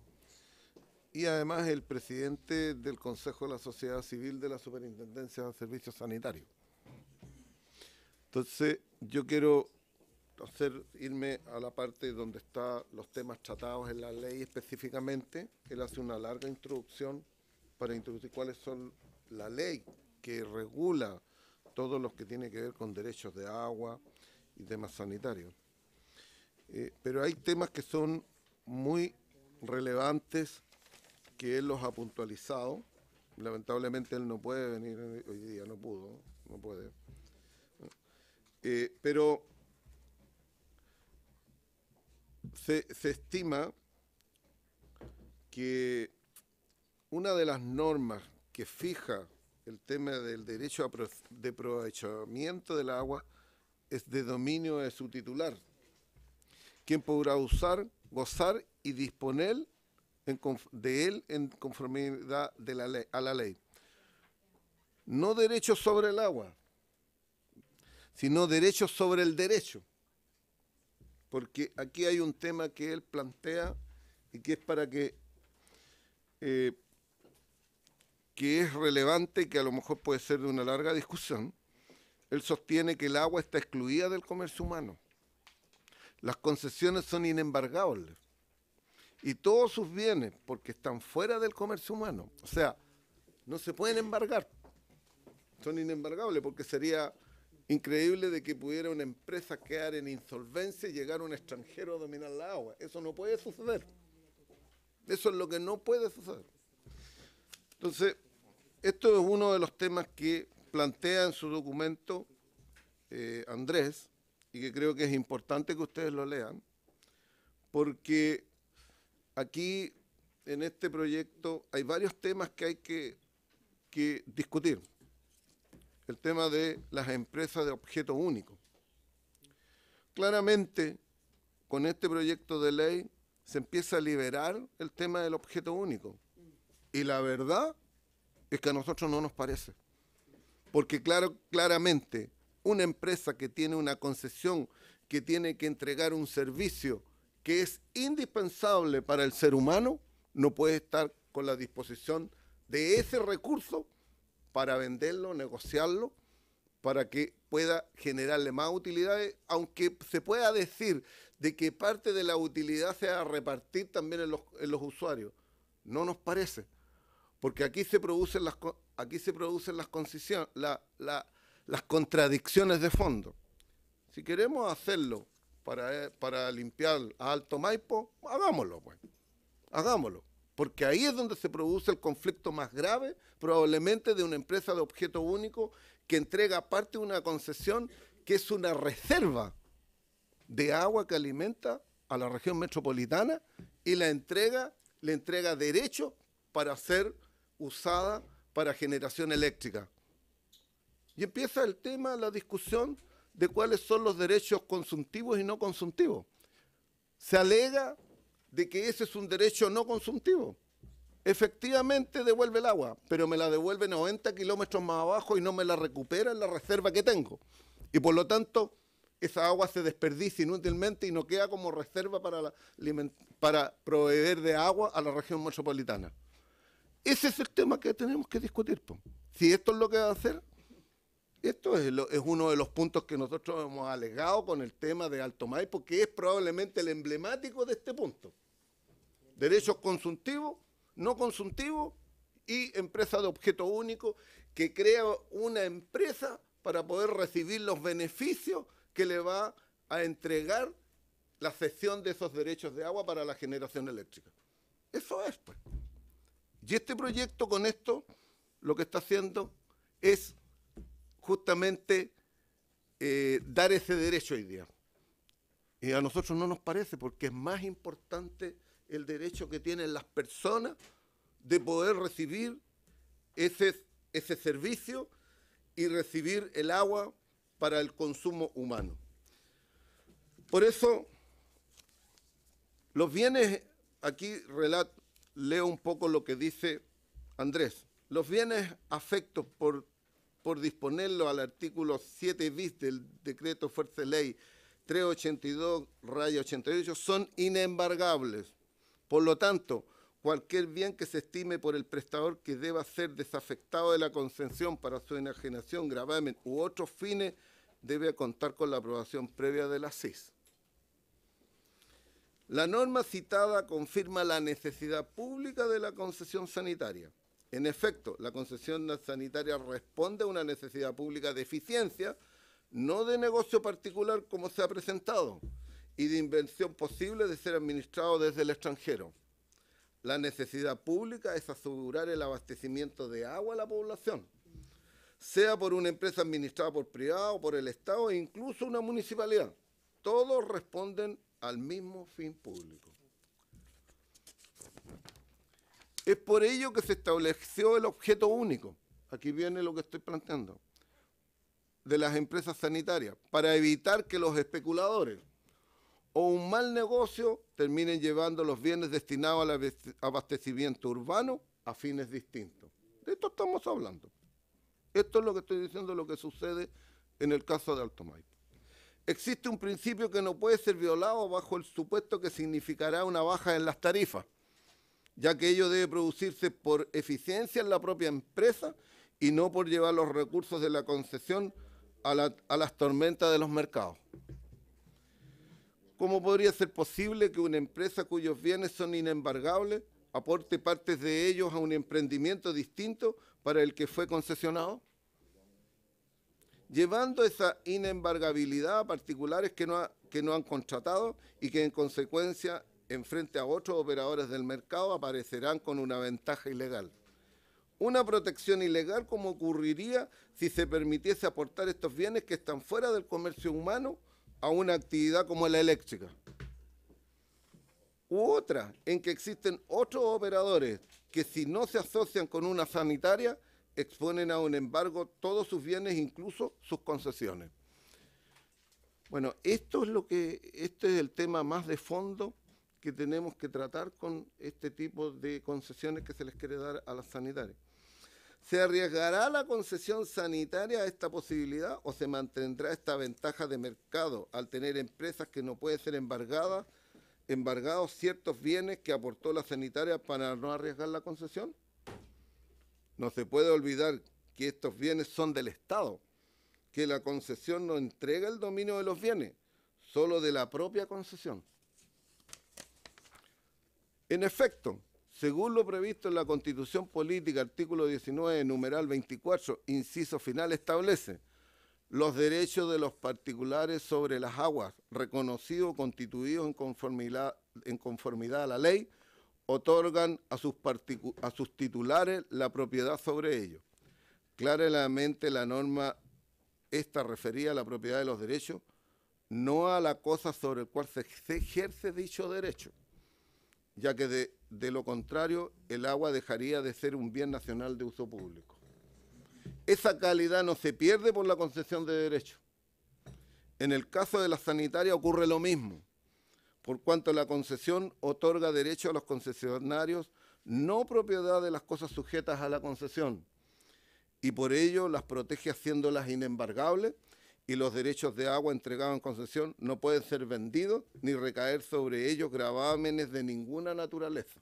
y además el presidente del Consejo de la Sociedad Civil de la Superintendencia de Servicios Sanitarios. Entonces, yo quiero hacer irme a la parte donde están los temas tratados en la ley específicamente. Él hace una larga introducción para introducir cuáles son la ley que regula todos los que tiene que ver con derechos de agua y temas sanitarios. Eh, pero hay temas que son muy relevantes que él los ha puntualizado. Lamentablemente él no puede venir hoy día, no pudo, no puede. Eh, pero se, se estima que una de las normas que fija el tema del derecho de aprovechamiento del agua es de dominio de su titular, quien podrá usar, gozar y disponer de él en conformidad de la ley, a la ley. No derechos sobre el agua, sino derechos sobre el derecho. Porque aquí hay un tema que él plantea y que es para que, eh, que es relevante y que a lo mejor puede ser de una larga discusión. Él sostiene que el agua está excluida del comercio humano. Las concesiones son inembargables y todos sus bienes, porque están fuera del comercio humano. O sea, no se pueden embargar. Son inembargables porque sería increíble de que pudiera una empresa quedar en insolvencia y llegar un extranjero a dominar la agua. Eso no puede suceder. Eso es lo que no puede suceder. Entonces, esto es uno de los temas que plantea en su documento eh, Andrés y que creo que es importante que ustedes lo lean, porque aquí en este proyecto hay varios temas que hay que, discutir. El tema de las empresas de objeto único. Claramente, con este proyecto de ley se empieza a liberar el tema del objeto único. Y la verdad es que a nosotros no nos parece. Porque claro, claramente, una empresa que tiene una concesión, que tiene que entregar un servicio que es indispensable para el ser humano, no puede estar con la disposición de ese recurso para venderlo, negociarlo, para que pueda generarle más utilidades, aunque se pueda decir de que parte de la utilidad sea repartir también en los, usuarios. No nos parece, porque aquí se producen las, aquí se producen las, la, las contradicciones de fondo. Si queremos hacerlo para, limpiar a Alto Maipo, hagámoslo, pues. Hagámoslo. Porque ahí es donde se produce el conflicto más grave, probablemente de una empresa de objeto único que entrega parte de una concesión que es una reserva de agua que alimenta a la región metropolitana y la entrega, le entrega derecho para ser usada para generación eléctrica. Y empieza el tema, la discusión de cuáles son los derechos consumtivos y no consumtivos. Se alega de que ese es un derecho no consumtivo. Efectivamente devuelve el agua, pero me la devuelve 90 kilómetros más abajo y no me la recupera en la reserva que tengo. Y por lo tanto, esa agua se desperdicia inútilmente y no queda como reserva para, proveer de agua a la región metropolitana. Ese es el tema que tenemos que discutir. Si esto es lo que va a hacer, esto es, uno de los puntos que nosotros hemos alegado con el tema de Alto Mai, porque es probablemente el emblemático de este punto. Derechos consultivos, no consultivos y empresa de objeto único que crea una empresa para poder recibir los beneficios que le va a entregar la cesión de esos derechos de agua para la generación eléctrica. Eso es, pues. Y este proyecto con esto lo que está haciendo es justamente eh, dar ese derecho hoy día. Y a nosotros no nos parece porque es más importante el derecho que tienen las personas de poder recibir ese, ese servicio y recibir el agua para el consumo humano. Por eso, los bienes, aquí relato, leo un poco lo que dice Andrés, los bienes afectos por por disponerlo al artículo 7 bis del decreto Fuerza Ley 382 88 son inembargables. Por lo tanto, cualquier bien que se estime por el prestador que deba ser desafectado de la concesión para su enajenación, gravamen u otros fines debe contar con la aprobación previa de la CIS. E la norma citada confirma la necesidad pública de la concesión sanitaria en efecto, la concesión sanitaria responde a una necesidad pública de eficiencia, no de negocio particular como se ha presentado, y de invención posible de ser administrado desde el extranjero. La necesidad pública es asegurar el abastecimiento de agua a la población, sea por una empresa administrada por privado, por el Estado e incluso una municipalidad. Todos responden al mismo fin público. Es por ello que se estableció el objeto único. Aquí viene lo que estoy planteando de las empresas sanitarias para evitar que los especuladores o un mal negocio terminen llevando los bienes destinados al abastecimiento urbano a fines distintos. De esto estamos hablando. Esto es lo que estoy diciendo, lo que sucede en el caso de Alto Existe un principio que no puede ser violado bajo el supuesto que significará una baja en las tarifas ya que ello debe producirse por eficiencia en la propia empresa y no por llevar los recursos de la concesión a, las tormentas de los mercados. ¿Cómo podría ser posible que una empresa cuyos bienes son inembargables aporte partes de ellos a un emprendimiento distinto para el que fue concesionado? Llevando esa inembargabilidad a particulares que no, que no han contratado y que en consecuencia enfrente a otros operadores del mercado aparecerán con una ventaja ilegal. Una protección ilegal como ocurriría si se permitiese aportar estos bienes que están fuera del comercio humano a una actividad como la eléctrica. U otra, en que existen otros operadores que si no se asocian con una sanitaria, exponen a un embargo todos sus bienes, incluso sus concesiones. Bueno, esto es lo que, este es el tema más de fondo que tenemos que tratar con este tipo de concesiones que se les quiere dar a las sanitarias. ¿Se arriesgará la concesión sanitaria a esta posibilidad o se mantendrá esta ventaja de mercado al tener empresas que no pueden ser embargadas, embargados ciertos bienes que aportó la sanitaria para no arriesgar la concesión? No se puede olvidar que estos bienes son del Estado, que la concesión no entrega el dominio de los bienes, solo de la propia concesión. En efecto, según lo previsto en la Constitución Política, artículo 19, numeral 24, inciso final, establece los derechos de los particulares sobre las aguas, reconocidos, constituidos en conformidad, en conformidad a la ley, otorgan a sus, a sus titulares la propiedad sobre ellos. Claramente la norma esta refería a la propiedad de los derechos, no a la cosa sobre la cual se ejerce dicho derecho ya que de, lo contrario el agua dejaría de ser un bien nacional de uso público. Esa calidad no se pierde por la concesión de derechos. En el caso de la sanitaria ocurre lo mismo, por cuanto la concesión otorga derecho a los concesionarios, no propiedad de las cosas sujetas a la concesión, y por ello las protege haciéndolas inembargables y los derechos de agua entregados en concesión no pueden ser vendidos ni recaer sobre ellos gravámenes de ninguna naturaleza.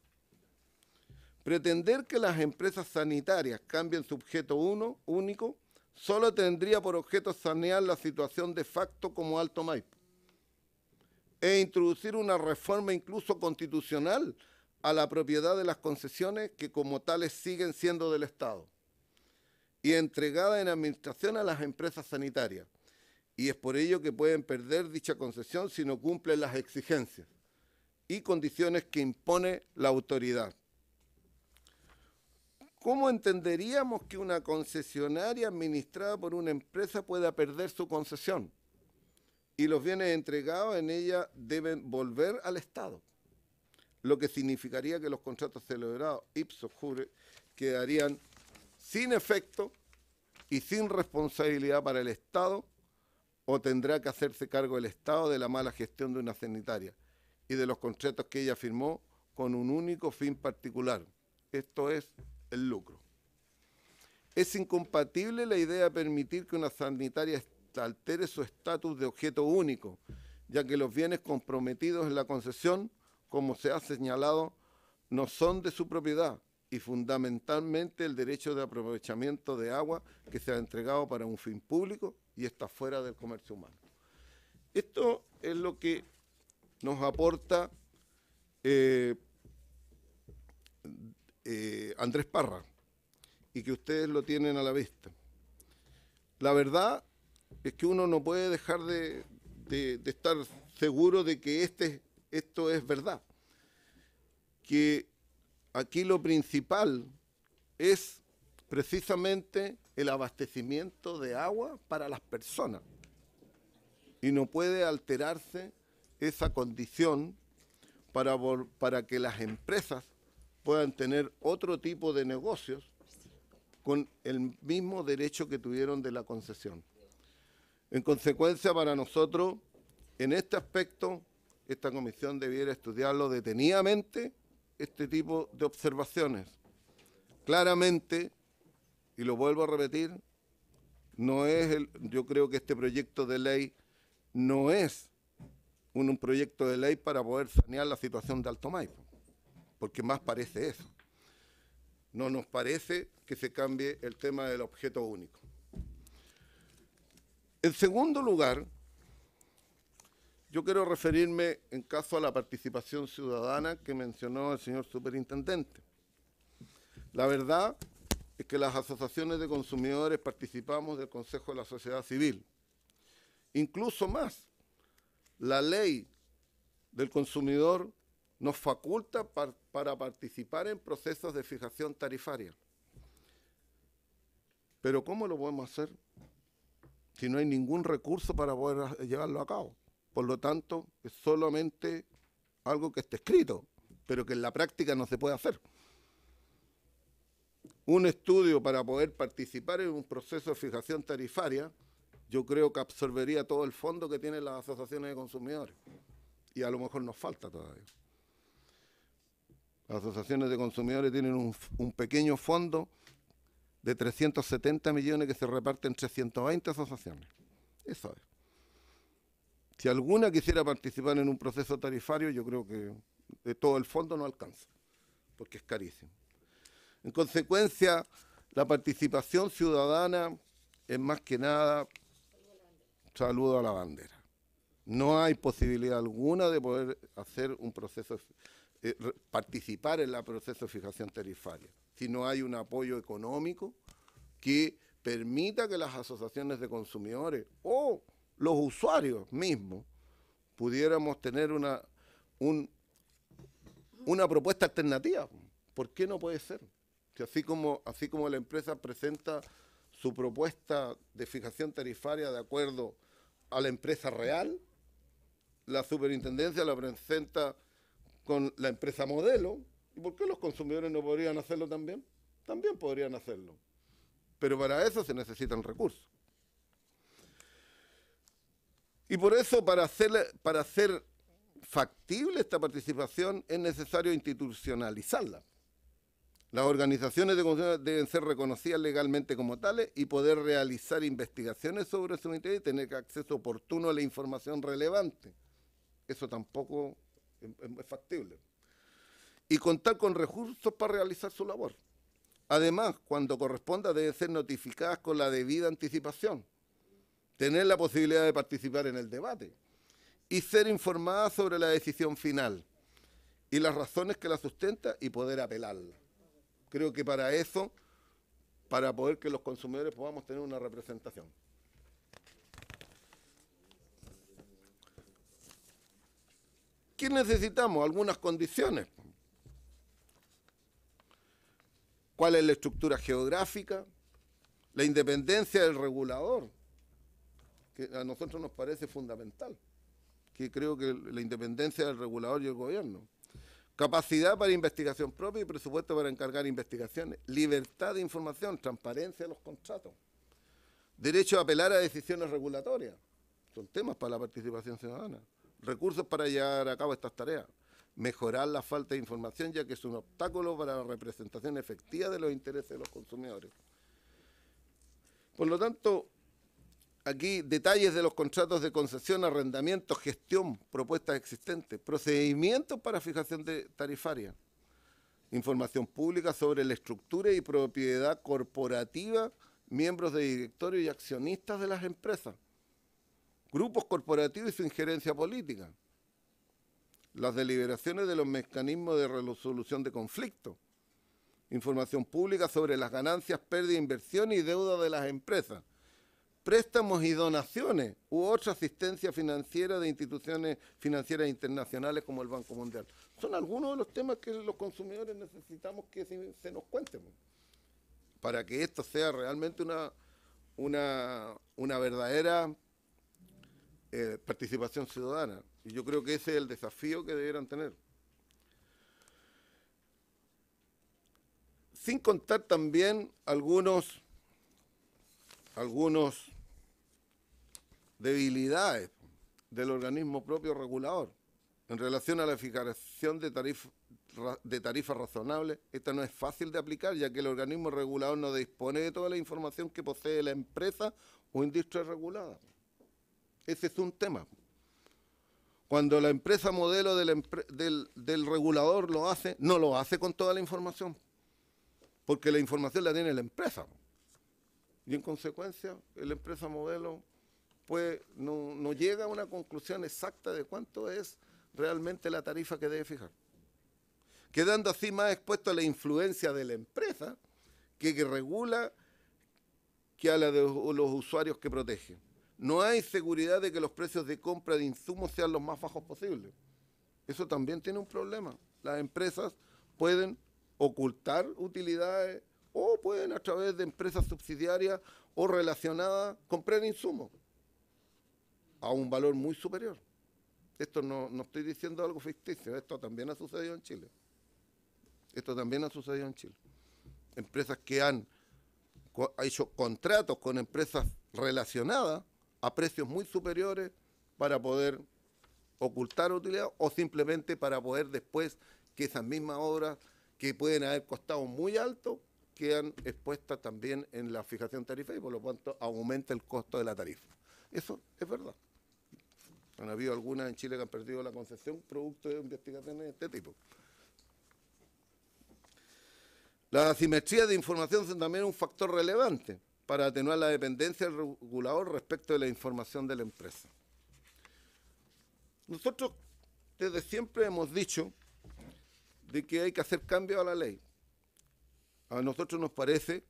Pretender que las empresas sanitarias cambien sujeto uno, único solo tendría por objeto sanear la situación de facto como Alto Maipo e introducir una reforma incluso constitucional a la propiedad de las concesiones que como tales siguen siendo del Estado y entregada en administración a las empresas sanitarias y es por ello que pueden perder dicha concesión si no cumplen las exigencias y condiciones que impone la autoridad. ¿Cómo entenderíamos que una concesionaria administrada por una empresa pueda perder su concesión y los bienes entregados en ella deben volver al Estado? Lo que significaría que los contratos celebrados ipso jure quedarían sin efecto y sin responsabilidad para el Estado o tendrá que hacerse cargo el Estado de la mala gestión de una sanitaria y de los contratos que ella firmó con un único fin particular, esto es el lucro. Es incompatible la idea de permitir que una sanitaria altere su estatus de objeto único, ya que los bienes comprometidos en la concesión, como se ha señalado, no son de su propiedad y fundamentalmente el derecho de aprovechamiento de agua que se ha entregado para un fin público y está fuera del comercio humano. Esto es lo que nos aporta eh, eh, Andrés Parra y que ustedes lo tienen a la vista. La verdad es que uno no puede dejar de, estar seguro de que este, esto es verdad. Que aquí lo principal es precisamente el abastecimiento de agua para las personas. Y no puede alterarse esa condición para, para que las empresas puedan tener otro tipo de negocios con el mismo derecho que tuvieron de la concesión. En consecuencia, para nosotros, en este aspecto, esta comisión debiera estudiarlo detenidamente, este tipo de observaciones. Claramente, y lo vuelvo a repetir, no es el, yo creo que este proyecto de ley no es un, proyecto de ley para poder sanear la situación de Alto Maipo, porque más parece eso. No nos parece que se cambie el tema del objeto único. En segundo lugar, yo quiero referirme en caso a la participación ciudadana que mencionó el señor superintendente. La verdad es que las asociaciones de consumidores participamos del Consejo de la Sociedad Civil. Incluso más, la ley del consumidor nos faculta para participar en procesos de fijación tarifaria. Pero ¿cómo lo podemos hacer si no hay ningún recurso para poder llevarlo a cabo? Por lo tanto, es solamente algo que esté escrito, pero que en la práctica no se puede hacer un estudio para poder participar en un proceso de fijación tarifaria, yo creo que absorbería todo el fondo que tienen las asociaciones de consumidores. Y a lo mejor nos falta todavía. Las asociaciones de consumidores tienen un, pequeño fondo de 370 millones que se reparten en 320 asociaciones. Eso es. Si alguna quisiera participar en un proceso tarifario, yo creo que de todo el fondo no alcanza, porque es carísimo. En consecuencia, la participación ciudadana es más que nada saludo a la bandera. No hay posibilidad alguna de poder hacer un proceso, eh, participar en el proceso de fijación tarifaria, si no hay un apoyo económico que permita que las asociaciones de consumidores o los usuarios mismos pudiéramos tener una, una propuesta alternativa. ¿Por qué no puede ser? así como, así como la empresa presenta su propuesta de fijación tarifaria de acuerdo a la empresa real, la superintendencia la presenta con la empresa modelo. ¿Y por qué los consumidores no podrían hacerlo también? También podrían hacerlo. Pero para eso se necesitan recursos. Y por eso, para hacer, para hacer factible esta participación, es necesario institucionalizarla. Las organizaciones de deben ser reconocidas legalmente como tales y poder realizar investigaciones sobre su interés y tener acceso oportuno a la información relevante. Eso tampoco es factible. Y contar con recursos para realizar su labor. Además, cuando corresponda, deben ser notificadas con la debida anticipación. Tener la posibilidad de participar en el debate y ser informadas sobre la decisión final y las razones que la sustentan y poder apelarla. Creo que para eso, para poder que los consumidores podamos tener una representación. ¿Qué necesitamos? Algunas condiciones. ¿Cuál es la estructura geográfica? La independencia del regulador, que a nosotros nos parece fundamental, que creo que la independencia del regulador y el gobierno. Capacidad para investigación propia y presupuesto para encargar investigaciones. Libertad de información, transparencia de los contratos. Derecho a apelar a decisiones regulatorias. Son temas para la participación ciudadana. Recursos para llevar a cabo estas tareas. Mejorar la falta de información ya que es un obstáculo para la representación efectiva de los intereses de los consumidores. Por lo tanto, aquí detalles de los contratos de concesión, arrendamiento, gestión, propuestas existentes, procedimientos para fijación de tarifaria, información pública sobre la estructura y propiedad corporativa, miembros de directorio y accionistas de las empresas, grupos corporativos y su injerencia política, las deliberaciones de los mecanismos de resolución de conflictos, información pública sobre las ganancias, pérdida, inversión y deuda de las empresas préstamos y donaciones u otra asistencia financiera de instituciones financieras internacionales como el Banco Mundial. Son algunos de los temas que los consumidores necesitamos que se, nos cuenten pues, para que esto sea realmente una, una, una verdadera eh, participación ciudadana. Y yo creo que ese es el desafío que debieran tener. Sin contar también algunos algunos debilidades del organismo propio regulador en relación a la fijación de, tarifas razonables. Esta no es fácil de aplicar ya que el organismo regulador no dispone de toda la información que posee la empresa o industria regulada. Ese es un tema. Cuando la empresa modelo del, del regulador lo hace, no lo hace con toda la información, porque la información la tiene la empresa. Y en consecuencia, la empresa modelo pues no, llega a una conclusión exacta de cuánto es realmente la tarifa que debe fijar. Quedando así más expuesto a la influencia de la empresa que, que regula que a la de los usuarios que protege. No hay seguridad de que los precios de compra de insumos sean los más bajos posibles. Eso también tiene un problema. Las empresas pueden ocultar utilidades o pueden a través de empresas subsidiarias o relacionadas comprar insumos a un valor muy superior. Esto no, no estoy diciendo algo ficticio, esto también ha sucedido en Chile. Esto también ha sucedido en Chile. Empresas que han hecho contratos con empresas relacionadas a precios muy superiores para poder ocultar utilidad o simplemente para poder después que esas mismas obras que pueden haber costado muy alto quedan expuestas también en la fijación tarifa y por lo tanto aumenta el costo de la tarifa. Eso es verdad. Han habido algunas en Chile que han perdido la concesión producto de investigaciones de este tipo. La asimetría de información son también un factor relevante para atenuar la dependencia del regulador respecto de la información de la empresa. Nosotros desde siempre hemos dicho de que hay que hacer cambios a la ley. A nosotros nos parece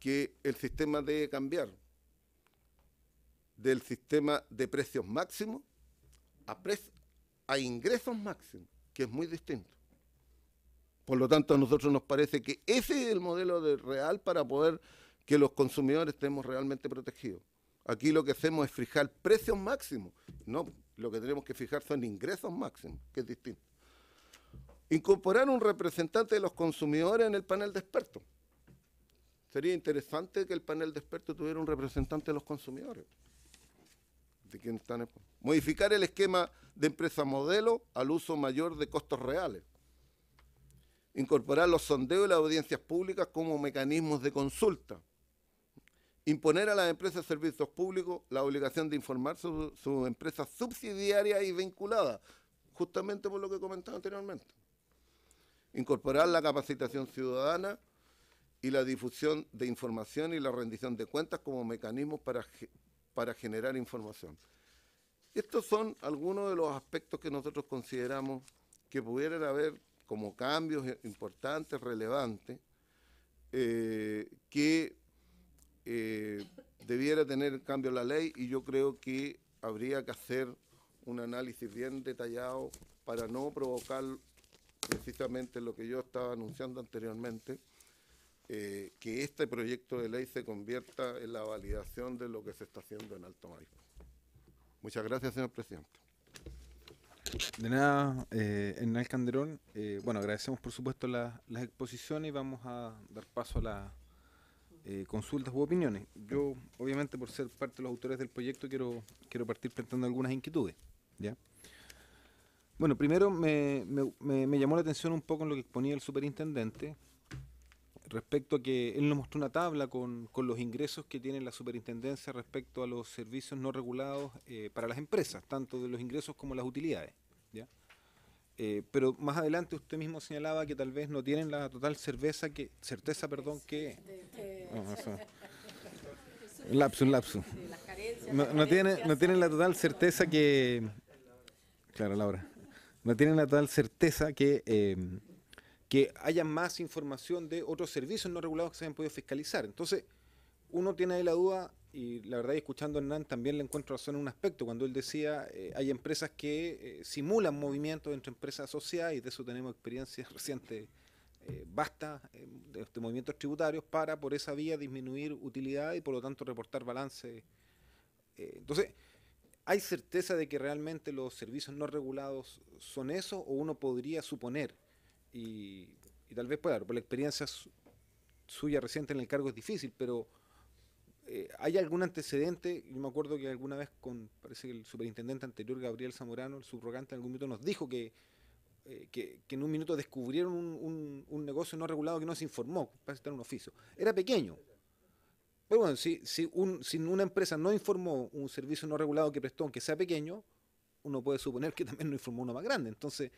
que el sistema debe cambiar del sistema de precios máximos a, a ingresos máximos, que es muy distinto. Por lo tanto, a nosotros nos parece que ese es el modelo real para poder que los consumidores estemos realmente protegidos. Aquí lo que hacemos es fijar precios máximos, no, lo que tenemos que fijar son ingresos máximos, que es distinto. Incorporar un representante de los consumidores en el panel de expertos. Sería interesante que el panel de expertos tuviera un representante de los consumidores. Modificar el esquema de empresa modelo al uso mayor de costos reales. Incorporar los sondeos y las audiencias públicas como mecanismos de consulta. Imponer a las empresas de servicios públicos la obligación de informar sus empresas subsidiarias y vinculadas, justamente por lo que comentaba anteriormente. Incorporar la capacitación ciudadana y la difusión de información y la rendición de cuentas como mecanismos para, para generar información. Estos son algunos de los aspectos que nosotros consideramos que pudieran haber como cambios importantes, relevantes, eh, que eh, debiera tener cambio la ley y yo creo que habría que hacer un análisis bien detallado para no provocar precisamente lo que yo estaba anunciando anteriormente, eh, que este proyecto de ley se convierta en la validación de lo que se está haciendo en Alto Marisco. Muchas gracias, señor presidente. De nada, eh, Hernán Canderón. Eh, bueno, agradecemos por supuesto las exposiciones y vamos a dar paso a las eh, consultas u opiniones. Yo, obviamente, por ser parte de los autores del proyecto, quiero, quiero partir presentando algunas inquietudes. ¿ya? Bueno, primero me, me, me, me llamó la atención un poco en lo que exponía el superintendente, respecto a que él nos mostró una tabla con, con, los ingresos que tiene la superintendencia respecto a los servicios no regulados eh, para las empresas, tanto de los ingresos como las utilidades. ¿ya? Eh, pero más adelante usted mismo señalaba que tal vez no tienen la total certeza que, certeza perdón, que... lapso lapsus, No, no, tienen, no tienen la total certeza que... Claro, Laura. No tienen la total certeza que... Eh, que haya más información de otros servicios no regulados que se hayan podido fiscalizar. Entonces, uno tiene ahí la duda, y la verdad, escuchando a Hernán, también le encuentro razón en un aspecto, cuando él decía, eh, hay empresas que eh, simulan movimientos entre empresas asociadas, y de eso tenemos experiencias [LAUGHS] recientes, basta, eh, de, movimientos tributarios, para por esa vía disminuir utilidad y por lo tanto reportar balance. entonces, ¿hay certeza de que realmente los servicios no regulados son eso o uno podría suponer? Y, tal vez, claro, por la experiencia suya reciente en el cargo es difícil, pero eh, ¿hay algún antecedente? Yo me acuerdo que alguna vez con, parece que el superintendente anterior, Gabriel Zamorano, el subrogante, en algún minuto nos dijo que, eh, en un minuto descubrieron un, negocio no regulado que no se informó, para estar en un oficio. Era pequeño. Pero bueno, si, si, si una empresa no informó un servicio no regulado que prestó, aunque sea pequeño, uno puede suponer que también no informó uno más grande. Entonces,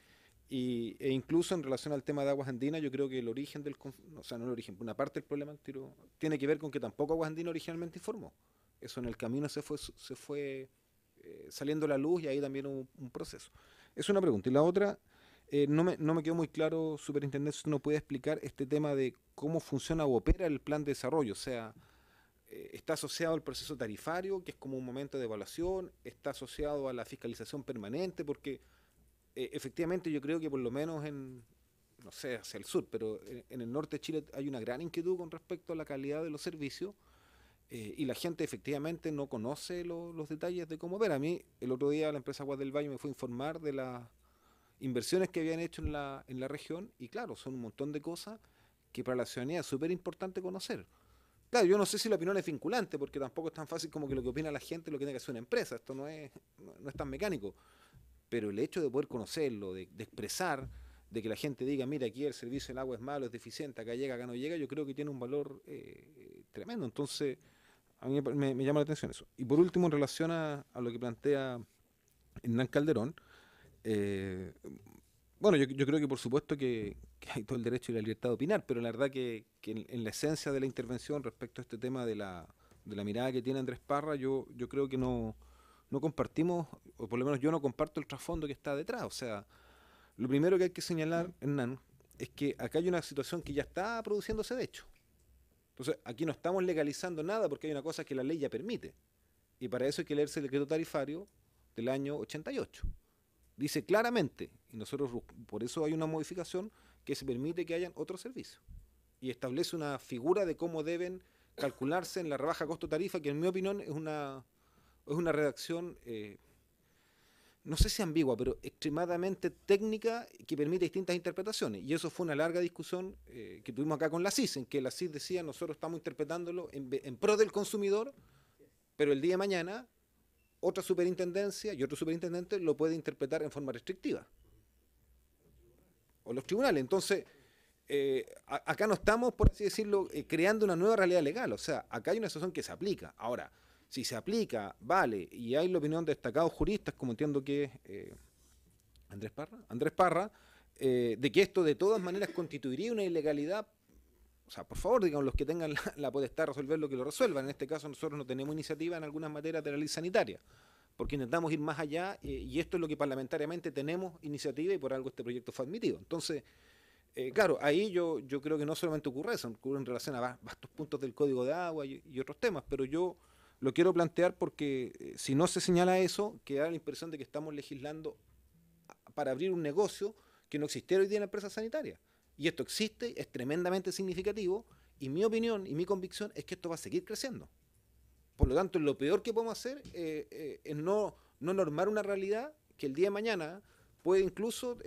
e incluso en relación al tema de aguas andinas, yo creo que el origen del o sea, no el origen, una parte del problema tiro, tiene que ver con que tampoco Aguas Andinas originalmente informó. Eso en el camino se fue, se fue eh, saliendo la luz y ahí también hubo un, proceso. Es una pregunta. Y la otra, eh, no, me, quedó muy claro, superintendente, si no puede explicar este tema de cómo funciona o opera el plan de desarrollo. O sea, eh, está asociado al proceso tarifario, que es como un momento de evaluación, está asociado a la fiscalización permanente, porque eh, efectivamente yo creo que por lo menos en, no sé, hacia el sur, pero en, el norte de Chile hay una gran inquietud con respecto a la calidad de los servicios eh, y la gente efectivamente no conoce los detalles de cómo ver. A mí el otro día la empresa Guadalvalle del Valle me fue a informar de las inversiones que habían hecho en la, en la región y claro, son un montón de cosas que para la ciudadanía es súper importante conocer. Claro, yo no sé si la opinión es vinculante, porque tampoco es tan fácil como que lo que opina la gente lo tiene que hacer una empresa. Esto no es, no es tan mecánico pero el hecho de poder conocerlo, de, expresar, de que la gente diga, mira, aquí el servicio del agua es malo, es deficiente, acá llega, acá no llega, yo creo que tiene un valor eh, tremendo. Entonces, a mí me, llama la atención eso. Y por último, en relación a, lo que plantea Hernán Calderón, eh, bueno, yo, creo que por supuesto que, hay todo el derecho y la libertad de opinar, pero la verdad que, en, la esencia de la intervención respecto a este tema de la, mirada que tiene Andrés Parra, yo creo que no, no compartimos, o por lo menos yo no comparto el trasfondo que está detrás. O sea, lo primero que hay que señalar, Hernán, es que acá hay una situación que ya está produciéndose de hecho. Entonces, aquí no estamos legalizando nada porque hay una cosa que la ley ya permite. Y para eso hay que leerse el decreto tarifario del año 88. Dice claramente, y nosotros por eso hay una modificación que se permite que hayan otros servicios. Y establece una figura de cómo deben calcularse en la rebaja costo tarifa, que en mi opinión es una, es una redacción, eh, no sé si ambigua, pero extremadamente técnica que permite distintas interpretaciones. Y eso fue una larga discusión eh, que tuvimos acá con la CIS, en que la CIS decía, nosotros estamos interpretándolo en, pro del consumidor, pero el día de mañana otra superintendencia y otro superintendente lo puede interpretar en forma restrictiva. O los tribunales. Entonces, eh, acá no estamos, por así decirlo, creando una nueva realidad legal. O sea, acá hay una situación que se aplica. Ahora, si se aplica, vale, y hay la opinión de destacados juristas, como entiendo que eh, Andrés Parra, Andrés Parra eh, de que esto de todas maneras constituiría una ilegalidad, o sea, por favor, digan los que tengan la, potestad de resolver lo que lo resuelvan. En este caso nosotros no tenemos iniciativa en algunas materias de la ley sanitaria, porque intentamos ir más allá eh, y esto es lo que parlamentariamente tenemos iniciativa y por algo este proyecto fue admitido. Entonces, claro, ahí yo, yo creo que no solamente ocurre eso, ocurre en relación a vastos puntos del Código de Agua y otros temas, pero yo lo quiero plantear porque eh, si no se señala eso, queda la impresión de que estamos legislando para abrir un negocio que no existiera hoy día en la empresa sanitaria. Y esto existe, es tremendamente significativo, y mi opinión y mi convicción es que esto va a seguir creciendo. Por lo tanto, lo peor que podemos hacer eh, eh, es no, no normar una realidad que el día de mañana puede incluso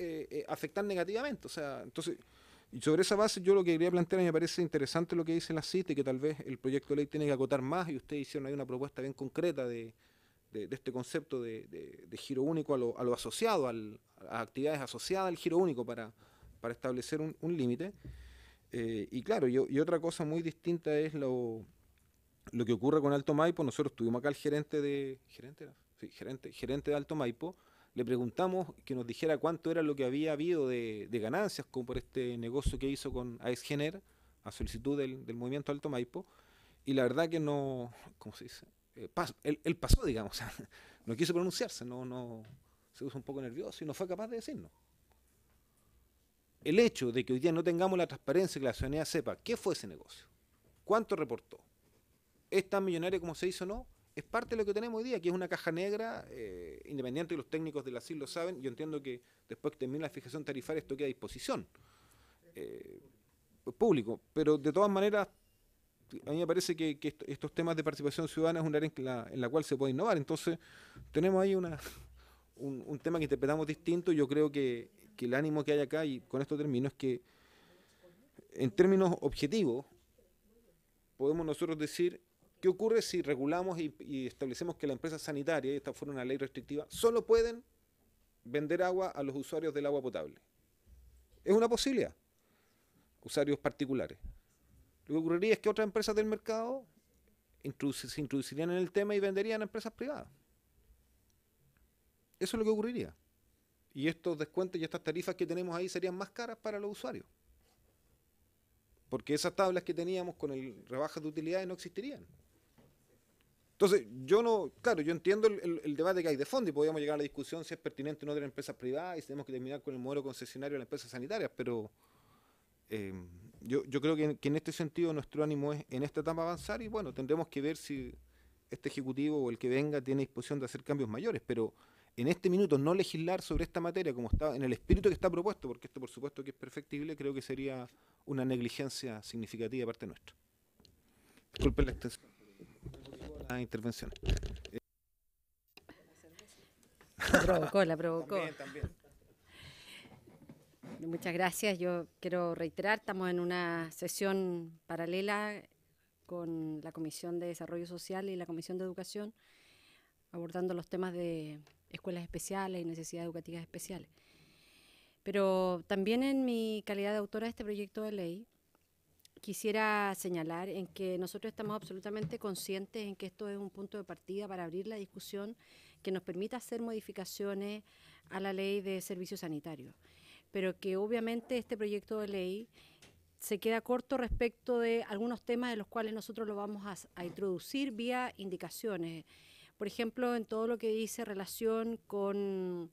afectar negativamente. O sea, entonces y sobre esa base yo lo que quería plantear, me parece interesante lo que dice la CITE, que tal vez el proyecto de ley tiene que acotar más y ustedes hicieron ahí una propuesta bien concreta de, de, este concepto de, giro único a lo, a lo asociado, a las actividades asociadas al giro único para, para establecer un, límite. Eh, y claro, y otra cosa muy distinta es lo, lo que ocurre con Alto Maipo. Nosotros tuvimos acá el gerente de... ¿Gerente? Sí, gerente, gerente de Alto Maipo le preguntamos que nos dijera cuánto era lo que había habido de, ganancias como por este negocio que hizo con AESGENER a solicitud del, movimiento Alto Maipo y la verdad que no, ¿cómo se dice? Eh, él, pasó, digamos, [LAUGHS] no quiso pronunciarse, no, no, se puso un poco nervioso y no fue capaz de decirnos. El hecho de que hoy día no tengamos la transparencia que la ciudadanía sepa qué fue ese negocio, cuánto reportó, es tan millonario como se hizo o no, es parte de lo que tenemos hoy día, que es una caja negra, eh, independiente de los técnicos la asilo lo saben, yo entiendo que después que termine la fijación tarifaria esto queda a disposición eh, público, pero de todas maneras a mí me parece que, estos temas de participación ciudadana es un área en la, en la, cual se puede innovar, entonces tenemos ahí una, un, tema que interpretamos distinto, yo creo que, que el ánimo que hay acá, y con esto termino, es que en términos objetivos podemos nosotros decir ¿Qué ocurre si regulamos y, establecemos que la empresa sanitaria, y esta fuera una ley restrictiva, solo pueden vender agua a los usuarios del agua potable? Es una posibilidad. Usuarios particulares. Lo que ocurriría es que otras empresas del mercado se introducirían en el tema y venderían a empresas privadas. Eso es lo que ocurriría. Y estos descuentos y estas tarifas que tenemos ahí serían más caras para los usuarios. Porque esas tablas que teníamos con el rebaja de utilidades no existirían. Entonces, yo no, claro, yo entiendo el, debate que hay de fondo y podríamos llegar a la discusión si es pertinente o no tener empresas privadas y si tenemos que terminar con el modelo concesionario de las empresas sanitarias, pero eh, yo, creo que en, este sentido nuestro ánimo es en esta etapa avanzar y bueno, tendremos que ver si este ejecutivo o el que venga tiene disposición de hacer cambios mayores, pero en este minuto no legislar sobre esta materia como está en el espíritu que está propuesto, porque esto por supuesto que es perfectible, creo que sería una negligencia significativa de parte nuestra. Disculpen la extensión. Intervención. provocó, la provocó. Muchas gracias. Yo quiero reiterar, estamos en una sesión paralela con la Comisión de Desarrollo Social y la Comisión de Educación, abordando los temas de escuelas especiales y necesidades educativas especiales. Pero también en mi calidad de autora de este proyecto de ley, quisiera señalar en que nosotros estamos absolutamente conscientes en que esto es un punto de partida para abrir la discusión que nos permita hacer modificaciones a la ley de servicios sanitarios, pero que obviamente este proyecto de ley se queda corto respecto de algunos temas de los cuales nosotros lo vamos a, introducir vía indicaciones. Por ejemplo, en todo lo que dice relación con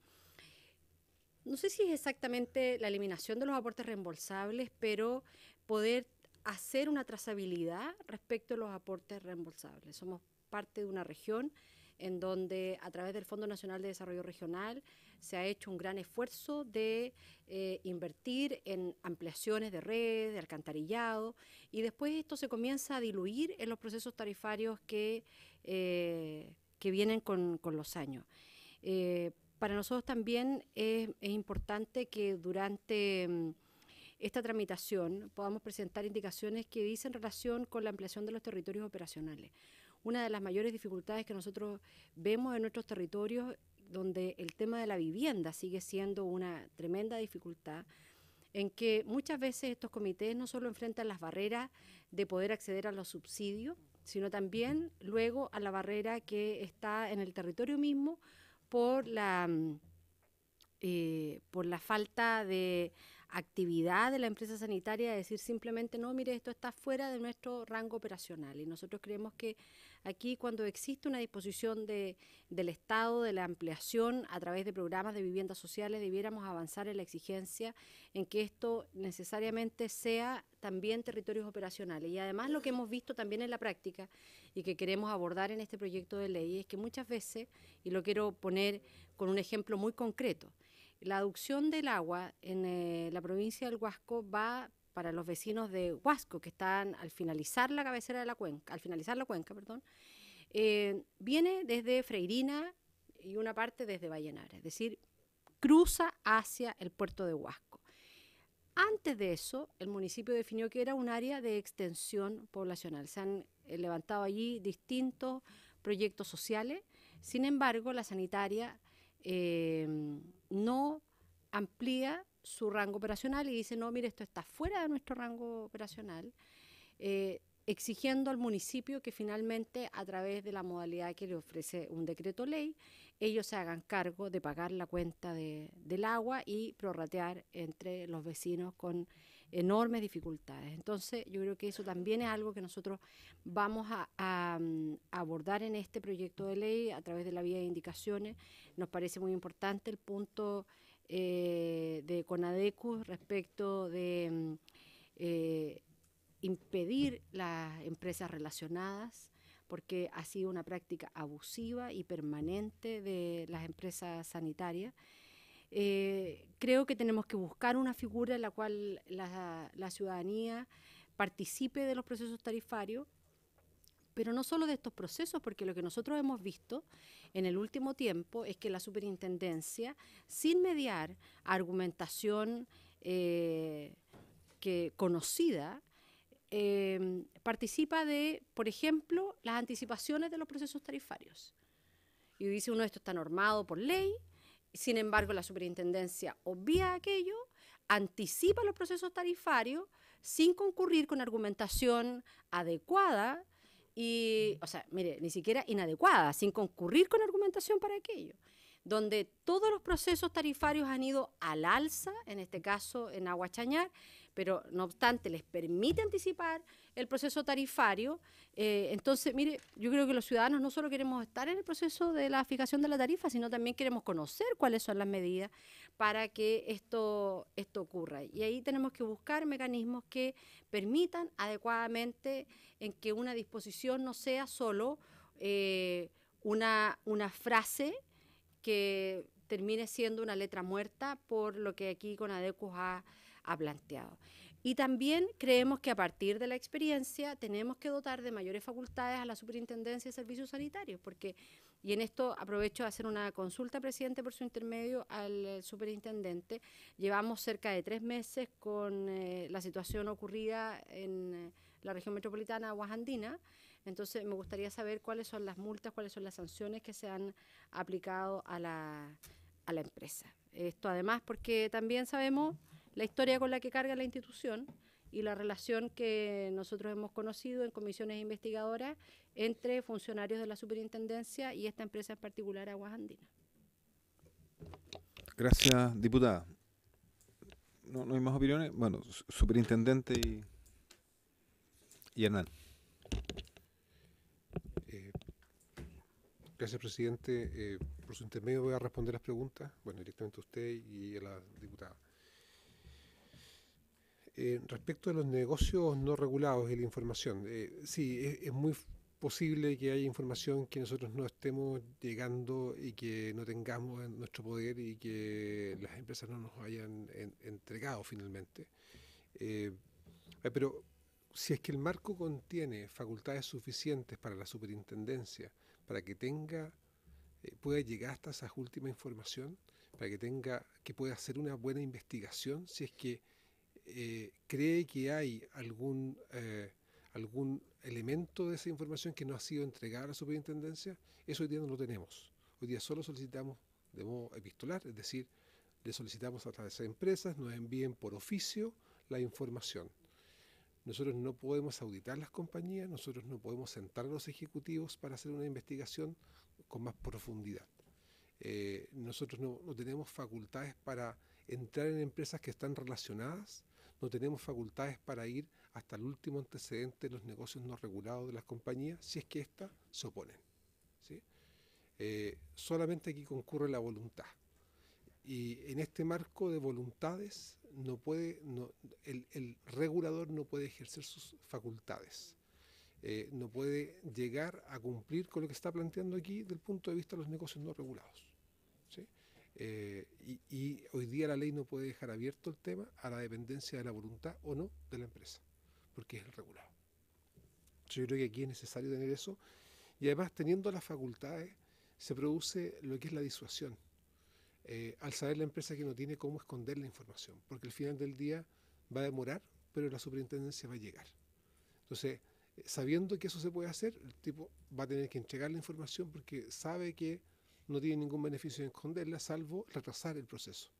no sé si es exactamente la eliminación de los aportes reembolsables, pero poder hacer una trazabilidad respecto a los aportes reembolsables. Somos parte de una región en donde a través del Fondo Nacional de Desarrollo Regional se ha hecho un gran esfuerzo de eh, invertir en ampliaciones de red, de alcantarillado, y después esto se comienza a diluir en los procesos tarifarios que, eh, que vienen con, los años. Eh, para nosotros también es importante que durante mm, esta tramitación podamos presentar indicaciones que dicen relación con la ampliación de los territorios operacionales. Una de las mayores dificultades que nosotros vemos en nuestros territorios, donde el tema de la vivienda sigue siendo una tremenda dificultad, en que muchas veces estos comités no solo enfrentan las barreras de poder acceder a los subsidios, sino también luego a la barrera que está en el territorio mismo por la, mm, eh, por la falta de actividad de la empresa sanitaria de decir simplemente, no, mire, esto está fuera de nuestro rango operacional. Y nosotros creemos que aquí cuando existe una disposición del Estado, de la ampliación a través de programas de viviendas sociales, debiéramos avanzar en la exigencia en que esto necesariamente sea también territorios operacionales. Y además lo que hemos visto también en la práctica y que queremos abordar en este proyecto de ley es que muchas veces, y lo quiero poner con un ejemplo muy concreto, la aducción del agua en eh, la provincia del Huasco va para los vecinos de Huasco, que están al finalizar la cabecera de la cuenca, al finalizar la cuenca, perdón, eh, viene desde Freirina y una parte desde Vallenar, es decir, cruza hacia el puerto de Huasco. Antes de eso, el municipio definió que era un área de extensión poblacional. Se han eh, levantado allí distintos proyectos sociales, sin embargo, la sanitaria no amplía su rango operacional y dice, no, mire, esto está fuera de nuestro rango operacional, eh, exigiendo al municipio que finalmente, a través de la modalidad que le ofrece un decreto ley, ellos se hagan cargo de pagar la cuenta del agua y prorratear entre los vecinos con enormes dificultades. Entonces, yo creo que eso también es algo que nosotros vamos a, mm, abordar en este proyecto de ley a través de la vía de indicaciones. Nos parece muy importante el punto eh, de CONADECU respecto de mm, eh, impedir las empresas relacionadas porque ha sido una práctica abusiva y permanente de las empresas sanitarias eh, creo que tenemos que buscar una figura en la cual la, ciudadanía participe de los procesos tarifarios, pero no solo de estos procesos, porque lo que nosotros hemos visto en el último tiempo es que la superintendencia, sin mediar argumentación eh, que conocida, eh, participa de, por ejemplo, las anticipaciones de los procesos tarifarios. Y dice uno, esto está normado por ley, sin embargo, la superintendencia obvia aquello, anticipa los procesos tarifarios sin concurrir con argumentación adecuada y, o sea, mire, ni siquiera inadecuada, sin concurrir con argumentación para aquello, donde todos los procesos tarifarios han ido al alza, en este caso en Aguachañar, pero no obstante les permite anticipar el proceso tarifario. Eh, entonces, mire, yo creo que los ciudadanos no solo queremos estar en el proceso de la fijación de la tarifa, sino también queremos conocer cuáles son las medidas para que esto, esto ocurra. Y ahí tenemos que buscar mecanismos que permitan adecuadamente en que una disposición no sea solo eh, una, una frase que termine siendo una letra muerta por lo que aquí con ADECUS ha ha planteado. Y también creemos que a partir de la experiencia tenemos que dotar de mayores facultades a la Superintendencia de Servicios Sanitarios, porque, y en esto aprovecho de hacer una consulta, presidente, por su intermedio al superintendente. Llevamos cerca de tres meses con eh, la situación ocurrida en eh, la región metropolitana de Entonces, me gustaría saber cuáles son las multas, cuáles son las sanciones que se han aplicado a la, a la empresa. Esto además porque también sabemos la historia con la que carga la institución y la relación que nosotros hemos conocido en comisiones investigadoras entre funcionarios de la superintendencia y esta empresa en particular, Aguas Andinas. Gracias, diputada. No, hay más opiniones. Bueno, superintendente y, Hernán. Eh, gracias, presidente. Eh, por su intermedio voy a responder las preguntas, bueno, directamente a usted y a la diputada. Eh, respecto a los negocios no regulados y la información, eh, sí, es, muy posible que haya información que nosotros no estemos llegando y que no tengamos en nuestro poder y que las empresas no nos hayan entregado finalmente. Eh, pero si es que el marco contiene facultades suficientes para la superintendencia, para que tenga pueda llegar hasta esa última información, para que tenga, que pueda hacer una buena investigación, si es que eh, cree que hay algún, eh, algún elemento de esa información que no ha sido entregada a la superintendencia, eso hoy día no lo tenemos. Hoy día solo solicitamos de modo epistolar, es decir, le solicitamos a esas empresas, nos envíen por oficio la información. Nosotros no podemos auditar las compañías, nosotros no podemos sentar a los ejecutivos para hacer una investigación con más profundidad. Eh, nosotros no, tenemos facultades para entrar en empresas que están relacionadas no tenemos facultades para ir hasta el último antecedente de los negocios no regulados de las compañías si es que éstas se oponen. ¿sí? Eh, solamente aquí concurre la voluntad. Y en este marco de voluntades, no puede, el, regulador no puede ejercer sus facultades. Eh, no puede llegar a cumplir con lo que está planteando aquí del punto de vista de los negocios no regulados. Eh, y, hoy día la ley no puede dejar abierto el tema a la dependencia de la voluntad o no de la empresa, porque es el regulado. Yo creo que aquí es necesario tener eso. Y además, teniendo las facultades, se produce lo que es la disuasión. Eh, al saber la empresa que no tiene cómo esconder la información, porque al final del día va a demorar, pero la superintendencia va a llegar. Entonces, eh, sabiendo que eso se puede hacer, el tipo va a tener que entregar la información porque sabe que no tiene ningún beneficio en esconderla, salvo retrasar el proceso.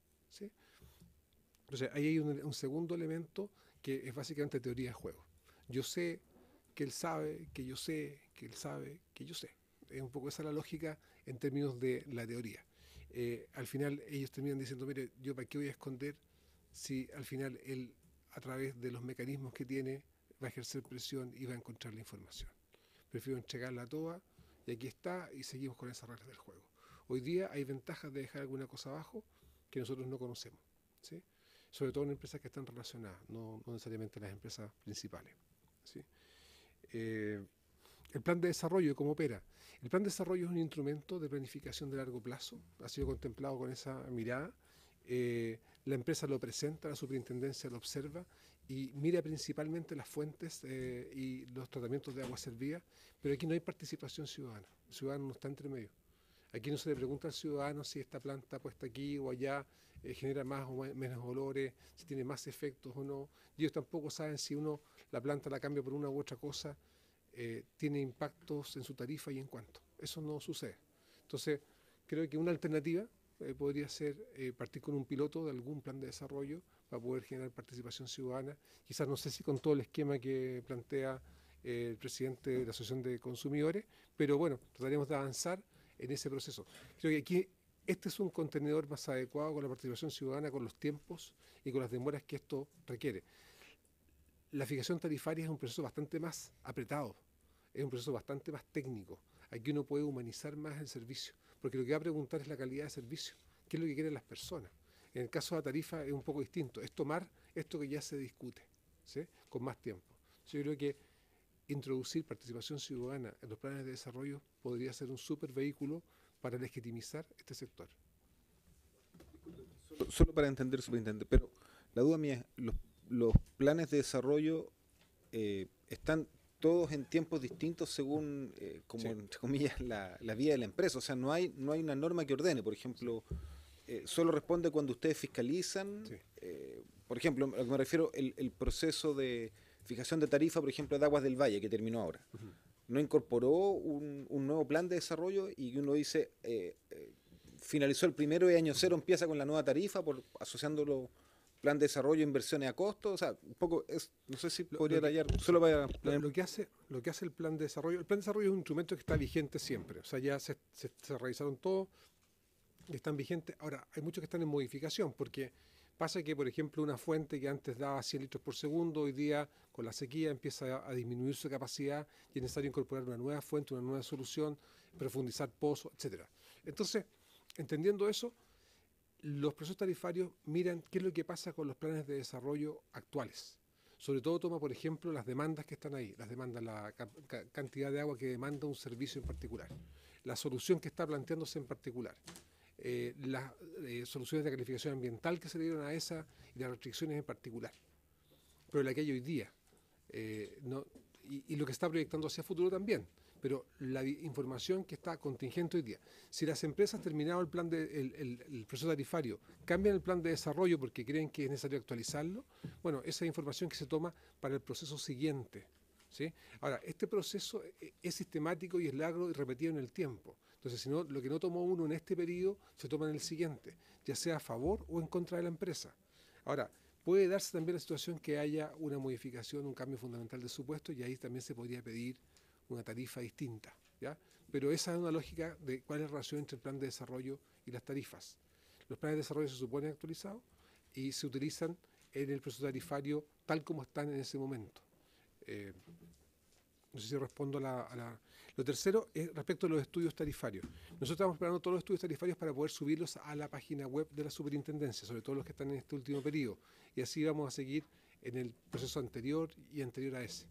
Entonces, ahí hay un, segundo elemento que es básicamente teoría de juego. Yo sé que él sabe, que yo sé, que él sabe, que yo sé. Es un poco esa la lógica en términos de la teoría. Eh, al final ellos terminan diciendo, mire, yo para qué voy a esconder si al final él, a través de los mecanismos que tiene, va a ejercer presión y va a encontrar la información. Prefiero entregarla toda y aquí está y seguimos con esas reglas del juego hoy día hay ventajas de dejar alguna cosa abajo que nosotros no conocemos, sobre todo en empresas que están relacionadas, no, necesariamente las empresas principales. Eh, el plan de desarrollo, ¿cómo opera? El plan de desarrollo es un instrumento de planificación de largo plazo, ha sido contemplado con esa mirada. Eh, la empresa lo presenta, la superintendencia lo observa y mira principalmente las fuentes eh, y los tratamientos de agua servida, pero aquí no hay participación ciudadana, el ciudadano no está entre medio. Aquí no se le pregunta al ciudadano si esta planta puesta aquí o allá eh, genera más o menos olores, si tiene más efectos o no. Ellos tampoco saben si uno la planta la cambia por una u otra cosa, eh, tiene impactos en su tarifa y en cuánto. Eso no sucede. Entonces, creo que una alternativa eh, podría ser partir con un piloto de algún plan de desarrollo para poder generar participación ciudadana. Quizás no sé si con todo el esquema que plantea el presidente de la Asociación de Consumidores, pero bueno, trataremos de avanzar en ese proceso. Creo que aquí este es un contenedor más adecuado con la participación ciudadana, con los tiempos y con las demoras que esto requiere. La fijación tarifaria es un proceso bastante más apretado, es un proceso bastante más técnico. Aquí uno puede humanizar más el servicio, porque lo que va a preguntar es la calidad de servicio, qué es lo que quieren las personas. En el caso de la tarifa es un poco distinto, es tomar esto que ya se discute, con más tiempo. Yo creo que introducir participación ciudadana en los planes de desarrollo podría ser un super vehículo para legitimizar este sector. Solo, para entender, superintendente, pero la duda mía es, ¿los, planes de desarrollo eh, están todos en tiempos distintos según, eh, como entre comillas, la, la vía de la empresa? O sea, no hay, no hay una norma que ordene, por ejemplo... Eh, solo responde cuando ustedes fiscalizan. por ejemplo, me refiero, el, proceso de fijación de tarifa, por ejemplo, de Aguas del Valle, que terminó ahora no incorporó un, nuevo plan de desarrollo y uno dice, eh, eh, finalizó el primero y año cero empieza con la nueva tarifa, por asociándolo plan de desarrollo, inversiones a costo, o sea, un poco, es, no sé si podría tallar, solo para... Lo, que hace, lo que hace el plan de desarrollo, el plan de desarrollo es un instrumento que está vigente siempre, o sea, ya se, realizaron revisaron todos, están vigentes, ahora hay muchos que están en modificación, porque Pasa que, por ejemplo, una fuente que antes daba 100 litros por segundo, hoy día con la sequía empieza a, disminuir su capacidad y es necesario incorporar una nueva fuente, una nueva solución, profundizar pozos, etc. Entonces, entendiendo eso, los procesos tarifarios miran qué es lo que pasa con los planes de desarrollo actuales. Sobre todo toma, por ejemplo, las demandas que están ahí, las demandas, la cantidad de agua que demanda un servicio en particular, la solución que está planteándose en particular. Eh, las eh, soluciones de calificación ambiental que se dieron a esa y las restricciones en particular. Pero la que hay hoy día, eh, no, y, lo que está proyectando hacia futuro también, pero la información que está contingente hoy día. Si las empresas terminaron el plan el, proceso tarifario, cambian el plan de desarrollo porque creen que es necesario actualizarlo, bueno, esa es información que se toma para el proceso siguiente. ¿sí? Ahora, este proceso es sistemático y es largo y repetido en el tiempo. Entonces, si no, lo que no tomó uno en este periodo se toma en el siguiente, ya sea a favor o en contra de la empresa. Ahora, puede darse también la situación que haya una modificación, un cambio fundamental de supuesto y ahí también se podría pedir una tarifa distinta. ¿ya? Pero esa es una lógica de cuál es la relación entre el plan de desarrollo y las tarifas. Los planes de desarrollo se suponen actualizados y se utilizan en el proceso tarifario tal como están en ese momento. Eh, no sé si respondo a la, Lo tercero es respecto a los estudios tarifarios. Nosotros estamos preparando todos los estudios tarifarios para poder subirlos a la página web de la superintendencia, sobre todo los que están en este último periodo. Y así vamos a seguir en el proceso anterior y anterior a ese.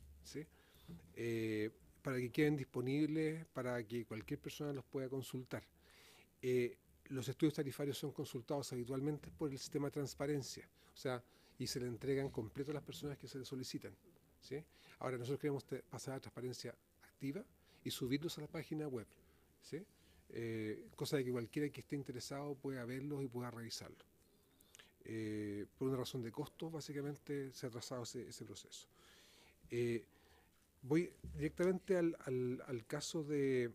Eh, para que queden disponibles, para que cualquier persona los pueda consultar. Eh, los estudios tarifarios son consultados habitualmente por el sistema de transparencia, o sea, y se le entregan completo a las personas que se le solicitan. Ahora, nosotros queremos pasar a transparencia activa y subirlos a la página web. Eh, cosa de que cualquiera que esté interesado pueda verlos y pueda revisarlos. Eh, por una razón de costo, básicamente se ha trazado ese, proceso. Eh, voy directamente al, al caso de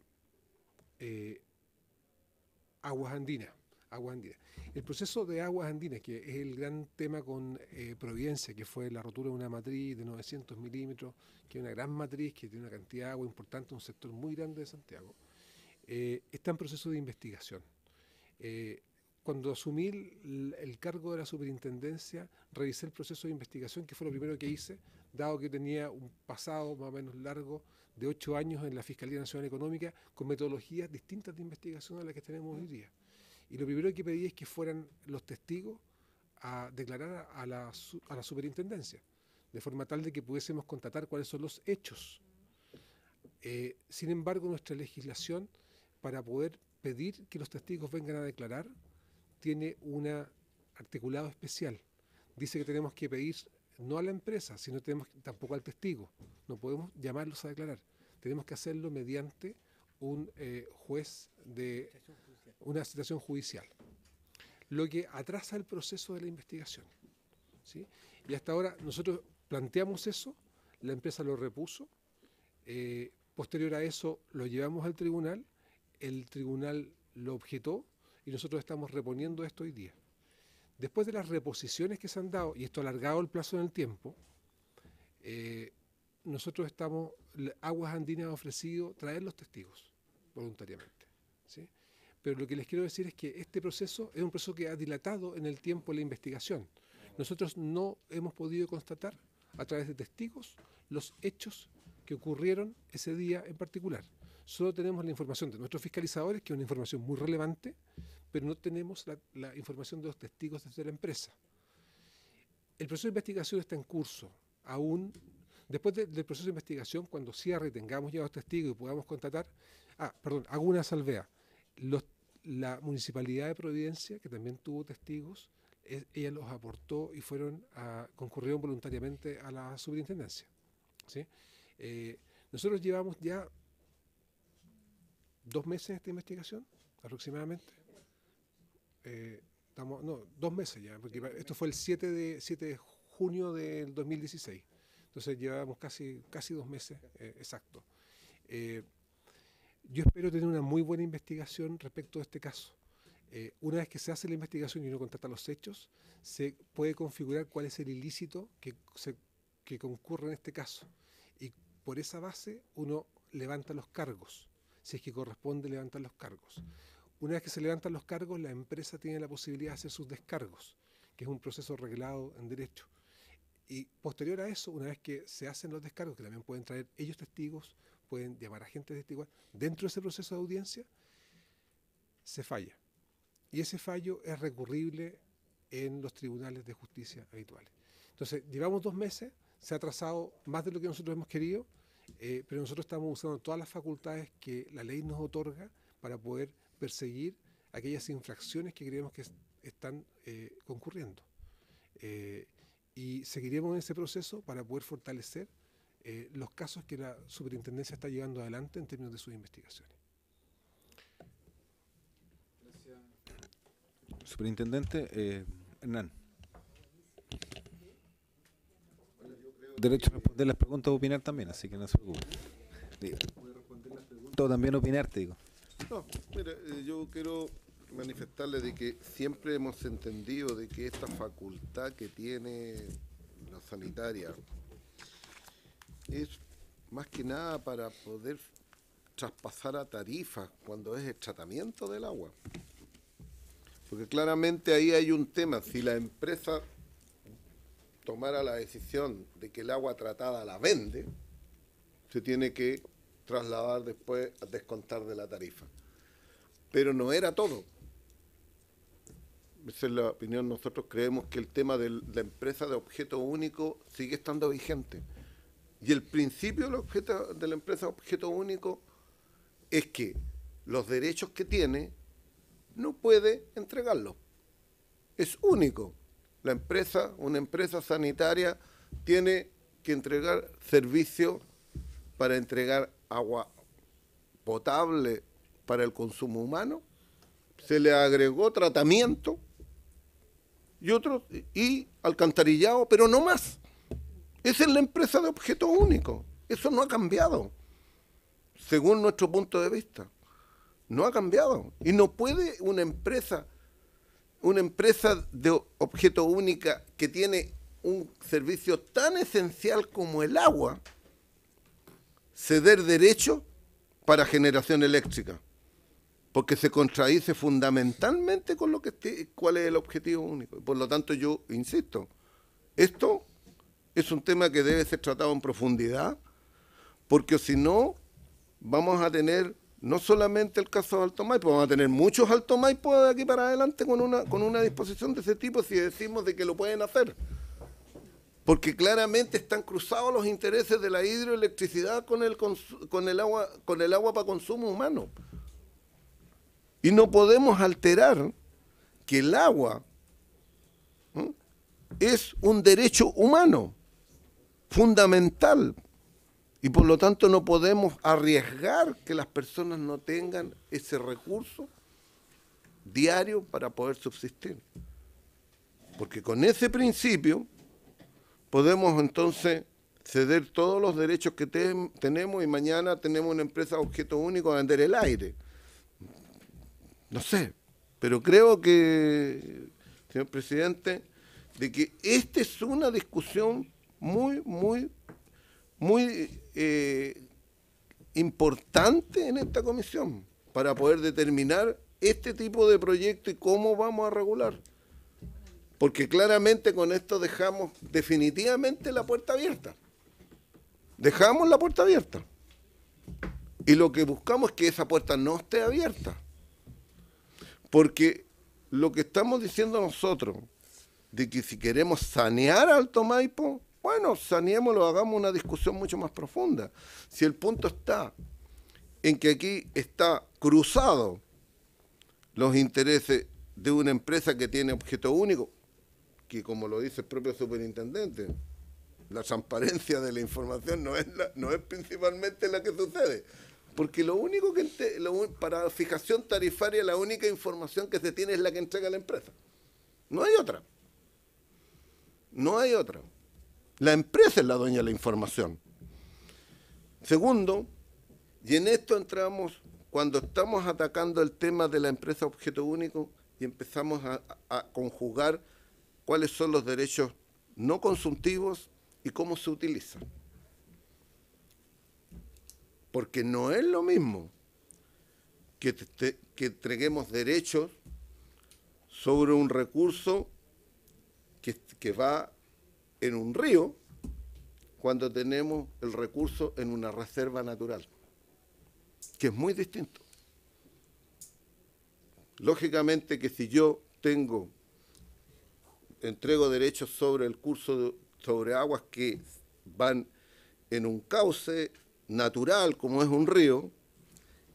Aguas Andinas aguas andinas. El proceso de aguas andinas, que es el gran tema con eh, Providencia, que fue la rotura de una matriz de 900 milímetros, que es una gran matriz que tiene una cantidad de agua importante, un sector muy grande de Santiago, eh, está en proceso de investigación. Eh, cuando asumí el, cargo de la superintendencia, revisé el proceso de investigación, que fue lo primero que hice, dado que tenía un pasado más o menos largo de ocho años en la Fiscalía Nacional Económica, con metodologías distintas de investigación a las que tenemos hoy día. Y lo primero que pedí es que fueran los testigos a declarar a la, superintendencia, de forma tal de que pudiésemos contratar cuáles son los hechos. Eh, sin embargo, nuestra legislación para poder pedir que los testigos vengan a declarar tiene un articulado especial. Dice que tenemos que pedir no a la empresa, sino tenemos tampoco al testigo. No podemos llamarlos a declarar. Tenemos que hacerlo mediante un eh, juez de una situación judicial, lo que atrasa el proceso de la investigación. ¿sí? Y hasta ahora nosotros planteamos eso, la empresa lo repuso, eh, posterior a eso lo llevamos al tribunal, el tribunal lo objetó y nosotros estamos reponiendo esto hoy día. Después de las reposiciones que se han dado, y esto ha alargado el plazo en el tiempo, eh, nosotros estamos, Aguas Andinas ha ofrecido traer los testigos voluntariamente. ¿sí? pero lo que les quiero decir es que este proceso es un proceso que ha dilatado en el tiempo la investigación. Nosotros no hemos podido constatar a través de testigos los hechos que ocurrieron ese día en particular. Solo tenemos la información de nuestros fiscalizadores, que es una información muy relevante, pero no tenemos la, información de los testigos desde la empresa. El proceso de investigación está en curso. Aún Después del proceso de investigación, cuando cierre y tengamos ya los testigos y podamos constatar, ah, perdón, hago una salvea. Los la municipalidad de Providencia, que también tuvo testigos, ella los aportó y fueron a, concurrieron voluntariamente a la superintendencia. Eh, nosotros llevamos ya dos meses esta investigación, aproximadamente. Eh, estamos, no, dos meses ya, porque esto fue el 7 de, 7 junio del 2016. Entonces llevábamos casi, casi dos meses, eh, exacto. Yo espero tener una muy buena investigación respecto de este caso. Eh, una vez que se hace la investigación y uno contrata los hechos, se puede configurar cuál es el ilícito que, se, que concurre en este caso. Y por esa base uno levanta los cargos. Si es que corresponde levantar los cargos. Una vez que se levantan los cargos, la empresa tiene la posibilidad de hacer sus descargos, que es un proceso reglado en derecho. Y posterior a eso, una vez que se hacen los descargos, que también pueden traer ellos testigos, pueden llamar a gente de este dentro de ese proceso de audiencia, se falla. Y ese fallo es recurrible en los tribunales de justicia habituales. Entonces, llevamos dos meses, se ha trazado más de lo que nosotros hemos querido, eh, pero nosotros estamos usando todas las facultades que la ley nos otorga para poder perseguir aquellas infracciones que creemos que están eh, concurriendo. Eh, y seguiremos en ese proceso para poder fortalecer eh, los casos que la superintendencia está llevando adelante en términos de sus investigaciones. Superintendente eh, Hernán. Derecho a responder las preguntas o opinar también, así que no se preocupe. Todo también opinarte, digo. No, mira, eh, yo quiero manifestarle de que siempre hemos entendido de que esta facultad que tiene la sanitaria es más que nada para poder traspasar a tarifas cuando es el tratamiento del agua. Porque claramente ahí hay un tema. Si la empresa tomara la decisión de que el agua tratada la vende, se tiene que trasladar después a descontar de la tarifa. Pero no era todo. Esa es la opinión. Nosotros creemos que el tema de la empresa de objeto único sigue estando vigente. Y el principio objeto, de la empresa objeto único es que los derechos que tiene no puede entregarlos. Es único. La empresa, una empresa sanitaria, tiene que entregar servicio para entregar agua potable para el consumo humano. Se le agregó tratamiento y otro, y alcantarillado, pero no más. Esa es la empresa de objetos únicos. Eso no ha cambiado, según nuestro punto de vista. No ha cambiado. Y no puede una empresa, una empresa de objeto única que tiene un servicio tan esencial como el agua, ceder derecho para generación eléctrica, porque se contradice fundamentalmente con lo que este, cuál es el objetivo único. Por lo tanto, yo insisto, esto es un tema que debe ser tratado en profundidad, porque si no, vamos a tener no solamente el caso de Alto Maipo, vamos a tener muchos Alto Maipo de aquí para adelante con una, con una disposición de ese tipo si decimos de que lo pueden hacer. Porque claramente están cruzados los intereses de la hidroelectricidad con el, con el, agua, con el agua para consumo humano. Y no podemos alterar que el agua es un derecho humano fundamental. Y por lo tanto no podemos arriesgar que las personas no tengan ese recurso diario para poder subsistir. Porque con ese principio podemos entonces ceder todos los derechos que tenemos y mañana tenemos una empresa objeto único a vender el aire. No sé, pero creo que, señor presidente, de que esta es una discusión muy, muy, muy eh, importante en esta comisión para poder determinar este tipo de proyecto y cómo vamos a regular. Porque claramente con esto dejamos definitivamente la puerta abierta. Dejamos la puerta abierta. Y lo que buscamos es que esa puerta no esté abierta. Porque lo que estamos diciendo nosotros, de que si queremos sanear Alto Maipo, bueno, saneémoslo, hagamos una discusión mucho más profunda. Si el punto está en que aquí está cruzado los intereses de una empresa que tiene objeto único, que como lo dice el propio superintendente, la transparencia de la información no es, principalmente la que sucede. Porque lo único que para fijación tarifaria la única información que se tiene es la que entrega la empresa. No hay otra. No hay otra. La empresa es la dueña de la información. Segundo, y en esto entramos cuando estamos atacando el tema de la empresa objeto único y empezamos a, conjugar cuáles son los derechos no consultivos y cómo se utilizan. Porque no es lo mismo que, entreguemos derechos sobre un recurso que, que va en un río cuando tenemos el recurso en una reserva natural, que es muy distinto. Lógicamente que si yo tengo, entrego derechos sobre el curso, sobre aguas que van en un cauce natural como es un río,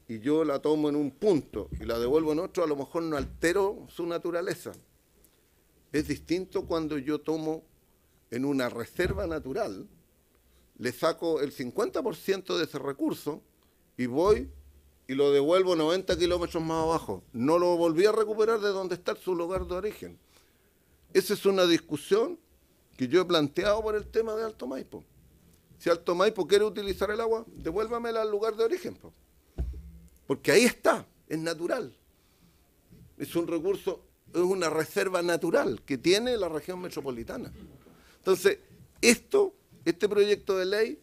y yo la tomo en un punto y la devuelvo en otro, a lo mejor no altero su naturaleza. Es distinto cuando yo tomo en una reserva natural, le saco el 50% de ese recurso y voy y lo devuelvo 90 kilómetros más abajo. No lo volví a recuperar de donde está su lugar de origen. Esa es una discusión que yo he planteado por el tema de Alto Maipo. Si Alto Maipo quiere utilizar el agua, devuélvamela al lugar de origen. Porque ahí está, es natural. Es un recurso, es una reserva natural que tiene la región metropolitana. Entonces, esto, este proyecto de ley,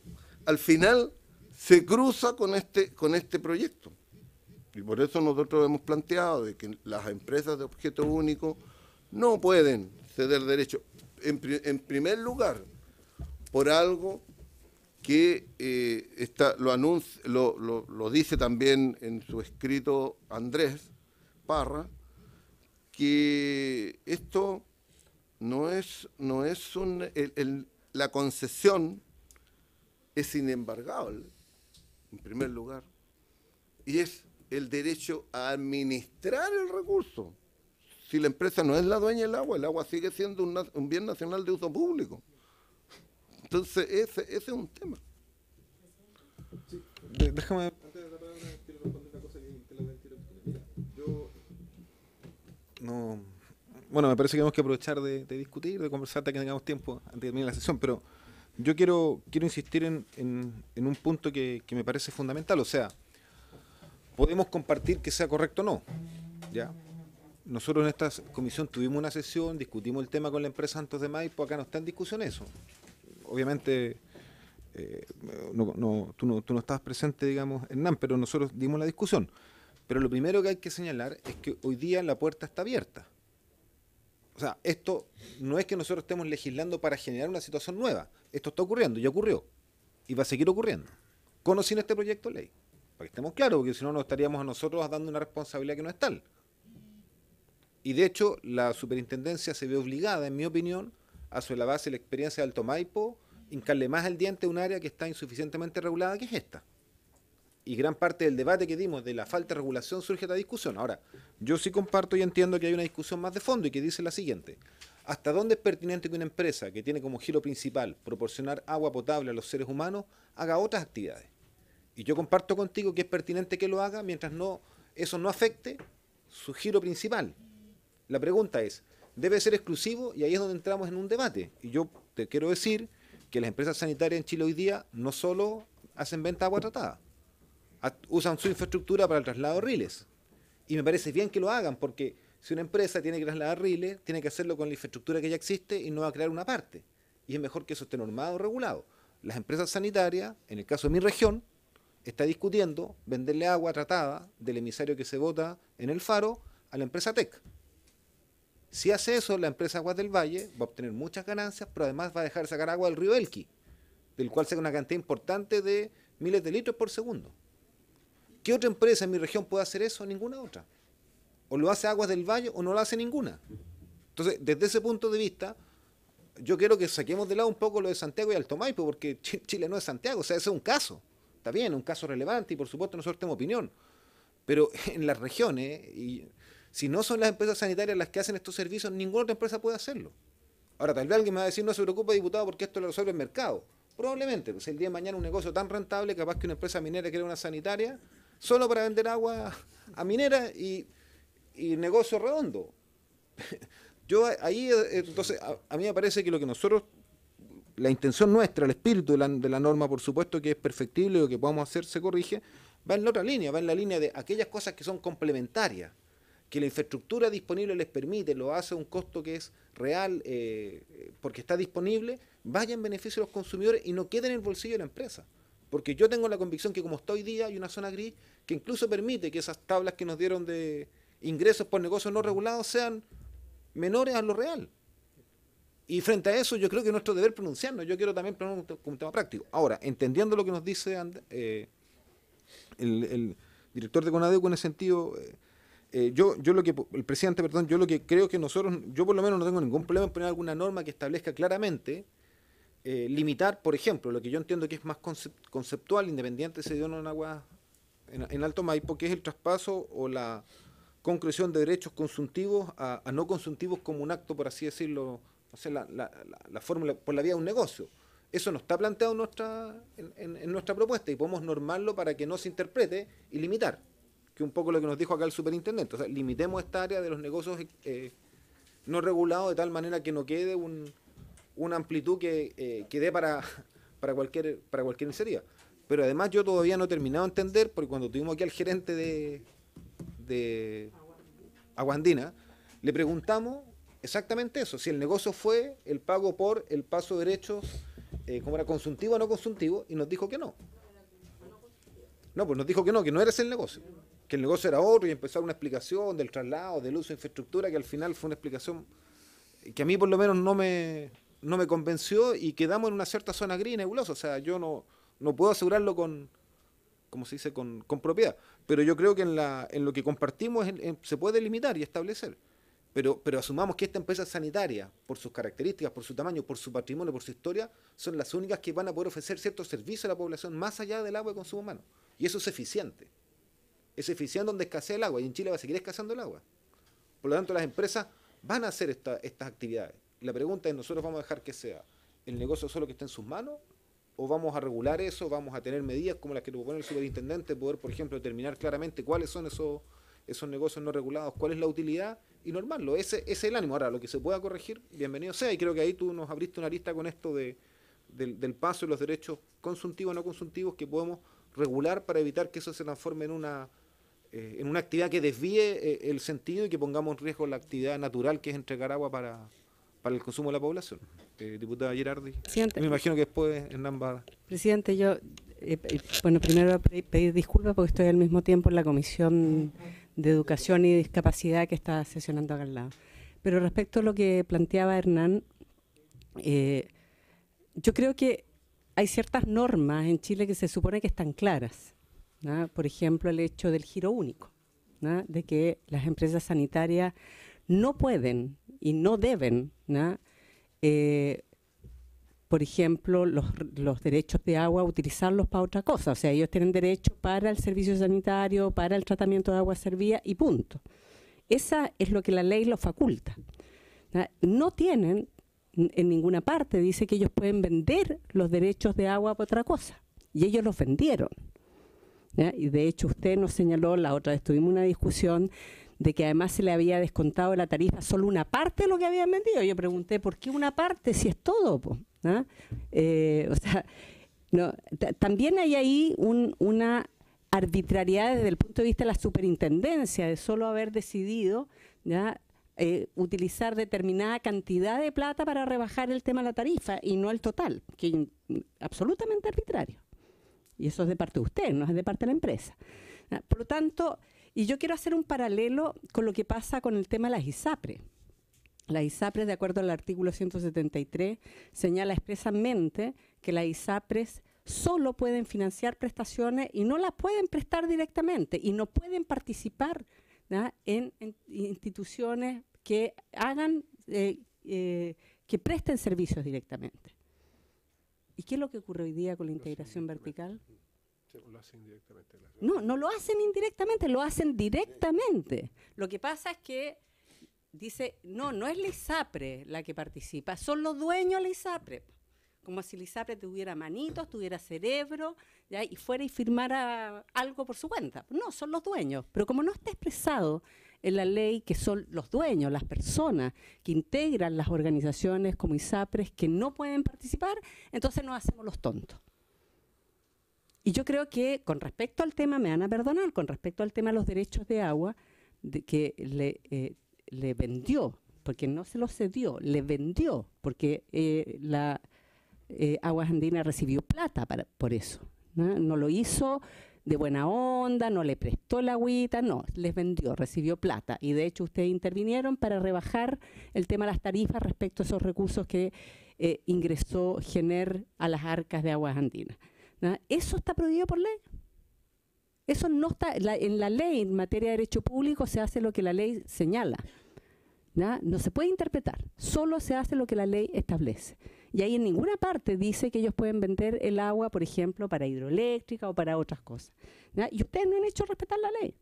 al final se cruza con este, con este proyecto. Y por eso nosotros hemos planteado de que las empresas de objeto único no pueden ceder derecho. En, primer lugar, por algo que eh, está, lo, dice también en su escrito Andrés Parra, que esto no es, no es un... la concesión es inembargable, en primer lugar, y es el derecho a administrar el recurso. Si la empresa no es la dueña del agua, el agua sigue siendo un, bien nacional de uso público. Entonces, ese, ese es un tema. déjame... Antes de la palabra, quiero responder una cosa que, la mentira. yo... No bueno, me parece que tenemos que aprovechar de, discutir, de conversar hasta que tengamos tiempo antes de terminar la sesión, pero yo quiero, quiero insistir en, un punto que, me parece fundamental, o sea, podemos compartir que sea correcto o no, ¿ya? Nosotros en esta comisión tuvimos una sesión, discutimos el tema con la empresa Santos de Maipo, pues, acá no está en discusión eso. Obviamente, eh, tú, no, tú no estabas presente, digamos, Hernán, pero nosotros dimos la discusión. Pero lo primero que hay que señalar es que hoy día la puerta está abierta. O sea, esto no es que nosotros estemos legislando para generar una situación nueva. Esto está ocurriendo, ya ocurrió. Y va a seguir ocurriendo. Conociendo este proyecto de ley. Para que estemos claros, porque si no nos estaríamos a nosotros dando una responsabilidad que no es tal. Y de hecho, la superintendencia se ve obligada, en mi opinión, a su la base la experiencia de Alto Maipo, hincarle más el diente a un área que está insuficientemente regulada, que es esta y gran parte del debate que dimos de la falta de regulación surge de la discusión. Ahora, yo sí comparto y entiendo que hay una discusión más de fondo y que dice la siguiente. ¿Hasta dónde es pertinente que una empresa que tiene como giro principal proporcionar agua potable a los seres humanos haga otras actividades? Y yo comparto contigo que es pertinente que lo haga mientras no eso no afecte su giro principal. La pregunta es, ¿debe ser exclusivo? Y ahí es donde entramos en un debate. Y yo te quiero decir que las empresas sanitarias en Chile hoy día no solo hacen venta de agua tratada, usan su infraestructura para el traslado de riles. Y me parece bien que lo hagan, porque si una empresa tiene que trasladar riles, tiene que hacerlo con la infraestructura que ya existe y no va a crear una parte. Y es mejor que eso esté normado o regulado. Las empresas sanitarias, en el caso de mi región, está discutiendo venderle agua tratada del emisario que se vota en el faro a la empresa TEC. Si hace eso, la empresa Aguas del Valle va a obtener muchas ganancias, pero además va a dejar sacar agua del río Elqui, del cual saca una cantidad importante de miles de litros por segundo. ¿Qué otra empresa en mi región puede hacer eso? Ninguna otra. O lo hace Aguas del Valle o no lo hace ninguna. Entonces, desde ese punto de vista, yo quiero que saquemos de lado un poco lo de Santiago y Alto Maipo, porque Chile no es Santiago, o sea, ese es un caso. Está bien, un caso relevante y por supuesto nosotros tenemos opinión. Pero [LAUGHS] en las regiones, y si no son las empresas sanitarias las que hacen estos servicios, ninguna otra empresa puede hacerlo. Ahora, tal vez alguien me va a decir, no se preocupe, diputado, porque esto lo resuelve el mercado. Probablemente, pues el día de mañana un negocio tan rentable, capaz que una empresa minera quiere una sanitaria, solo para vender agua a minera y, negocio redondo. [LAUGHS] Yo ahí, eh, entonces, a, mí me parece que lo que nosotros, la intención nuestra, el espíritu de la, norma, por supuesto, que es perfectible, lo que podamos hacer se corrige, va en la otra línea, va en la línea de aquellas cosas que son complementarias, que la infraestructura disponible les permite, lo hace a un costo que es real, eh, eh, porque está disponible, vaya en beneficio de los consumidores y no quede en el bolsillo de la empresa. Porque yo tengo la convicción que como está hoy día hay una zona gris que incluso permite que esas tablas que nos dieron de ingresos por negocios no regulados sean menores a lo real. Y frente a eso yo creo que es nuestro deber pronunciarnos. Yo quiero también pronunciar un, tema práctico. Ahora, entendiendo lo que nos dice eh, el, director de CONADECO en ese sentido... Eh, eh, yo, yo lo que, el presidente, perdón, yo lo que creo que nosotros, yo por lo menos no tengo ningún problema en poner alguna norma que establezca claramente eh, limitar, por ejemplo, lo que yo entiendo que es más conceptual, independiente se dio en agua en, Alto Maipo, que es el traspaso o la concreción de derechos consuntivos a, no consuntivos como un acto, por así decirlo, no la, la, la, fórmula por la vía de un negocio. Eso no está planteado en nuestra, en, en, nuestra propuesta y podemos normarlo para que no se interprete y limitar, que un poco lo que nos dijo acá el superintendente. O sea, limitemos esta área de los negocios eh, no regulados de tal manera que no quede un, una amplitud eh, que, dé para, para, cualquier, para cualquier Pero además yo todavía no he terminado de entender, porque cuando tuvimos aquí al gerente de, de Aguandina, le preguntamos exactamente eso, si el negocio fue el pago por el paso de derechos, eh, como era consultivo o no consultivo, y nos dijo que no. No, pues nos dijo que no, que no era ese el negocio, que el negocio era otro y empezó una explicación del traslado, del uso de infraestructura, que al final fue una explicación que a mí por lo menos no me, no me convenció y quedamos en una cierta zona gris nebulosa. O sea, yo no, no puedo asegurarlo con, como se dice, con, propiedad. Pero yo creo que en, la, en lo que compartimos se puede limitar y establecer. Pero, pero asumamos que esta empresa sanitaria, por sus características, por su tamaño, por su patrimonio, por su historia, son las únicas que van a poder ofrecer cierto servicio a la población más allá del agua de consumo humano. Y eso es eficiente. Es eficiente donde escasea el agua y en Chile va a seguir escaseando el agua. Por lo tanto, las empresas van a hacer estas actividades. La pregunta es, ¿nosotros vamos a dejar que sea el negocio solo que esté en sus manos? ¿O vamos a regular eso? ¿Vamos a tener medidas como las que propone el superintendente? Poder, por ejemplo, determinar claramente cuáles son esos, esos negocios no regulados, cuál es la utilidad y normarlo. Ese, es el ánimo. Ahora, lo que se pueda corregir, bienvenido sea. Y creo que ahí tú nos abriste una lista con esto de, del, paso y los derechos consuntivos no consuntivos que podemos regular para evitar que eso se transforme en una eh, en una actividad que desvíe eh, el sentido y que pongamos en riesgo la actividad natural que es entregar agua para, para el consumo de la población. Eh, diputada Gerardi, Presidente, me imagino que después Hernán va... Presidente, yo, eh, eh, bueno, primero pedir disculpas porque estoy al mismo tiempo en la Comisión de Educación y Discapacidad que está sesionando acá al lado. Pero respecto a lo que planteaba Hernán, yo creo que hay ciertas normas en Chile que se supone que están claras. Por ejemplo, el hecho del giro único, de que las empresas sanitarias no pueden y no deben, eh, por ejemplo, los, derechos de agua, utilizarlos para otra cosa. O sea, ellos tienen derecho para el servicio sanitario, para el tratamiento de agua servía y punto. Esa es lo que la ley los faculta. ¿no? tienen, en ninguna parte dice que ellos pueden vender los derechos de agua para otra cosa. Y ellos los vendieron. Y de hecho usted nos señaló, la otra vez tuvimos una discusión de que además se le había descontado la tarifa solo una parte de lo que habían vendido. Yo pregunté, ¿por qué una parte si es todo? ¿Ah? Eh, no, también hay ahí una arbitrariedad desde el punto de vista de la superintendencia, de solo haber decidido ¿ya? Eh, utilizar determinada cantidad de plata para rebajar el tema de la tarifa y no el total, que es absolutamente arbitrario. Y eso es de parte de usted, no es de parte de la empresa. ¿Ah? Por lo tanto, y yo quiero hacer un paralelo con lo que pasa con el tema de las ISAPRE. La ISAPRE, de acuerdo al artículo 173, señala expresamente que las ISAPRES solo pueden financiar prestaciones y no las pueden prestar directamente y no pueden participar En, instituciones que hagan, eh, eh, que presten servicios directamente. ¿Y qué es lo que ocurre hoy día con la integración vertical? lo hacen No, no lo hacen indirectamente, lo hacen directamente. Lo que pasa es que dice, no, no es la ISAPRE la que participa, son los dueños de la ISAPRE. Como si la ISAPRE tuviera manitos, tuviera cerebro, y fuera y firmara algo por su cuenta. No, son los dueños. Pero como no está expresado en la ley que son los dueños, las personas que integran las organizaciones como ISAPRES que no pueden participar, entonces nos hacemos los tontos. Y yo creo que con respecto al tema, me van a perdonar, con respecto al tema de los derechos de agua, que eh, le, vendió, porque no se los cedió, le vendió, porque eh, la eh, Aguas Andinas recibió plata por eso. ¿no? lo hizo de buena onda, no le prestó la agüita, no, les vendió, recibió plata. Y de hecho ustedes intervinieron para rebajar el tema de las tarifas respecto a esos recursos que ingresó Gener a las arcas de Aguas Andinas. Eso está prohibido por ley. Eso no está, en la ley en materia de derecho público se hace lo que la ley señala. ¿no? se puede interpretar, solo se hace lo que la ley establece. Y ahí en ninguna parte dice que ellos pueden vender el agua, por ejemplo, para hidroeléctrica o para otras cosas. Y ustedes no han hecho respetar la ley.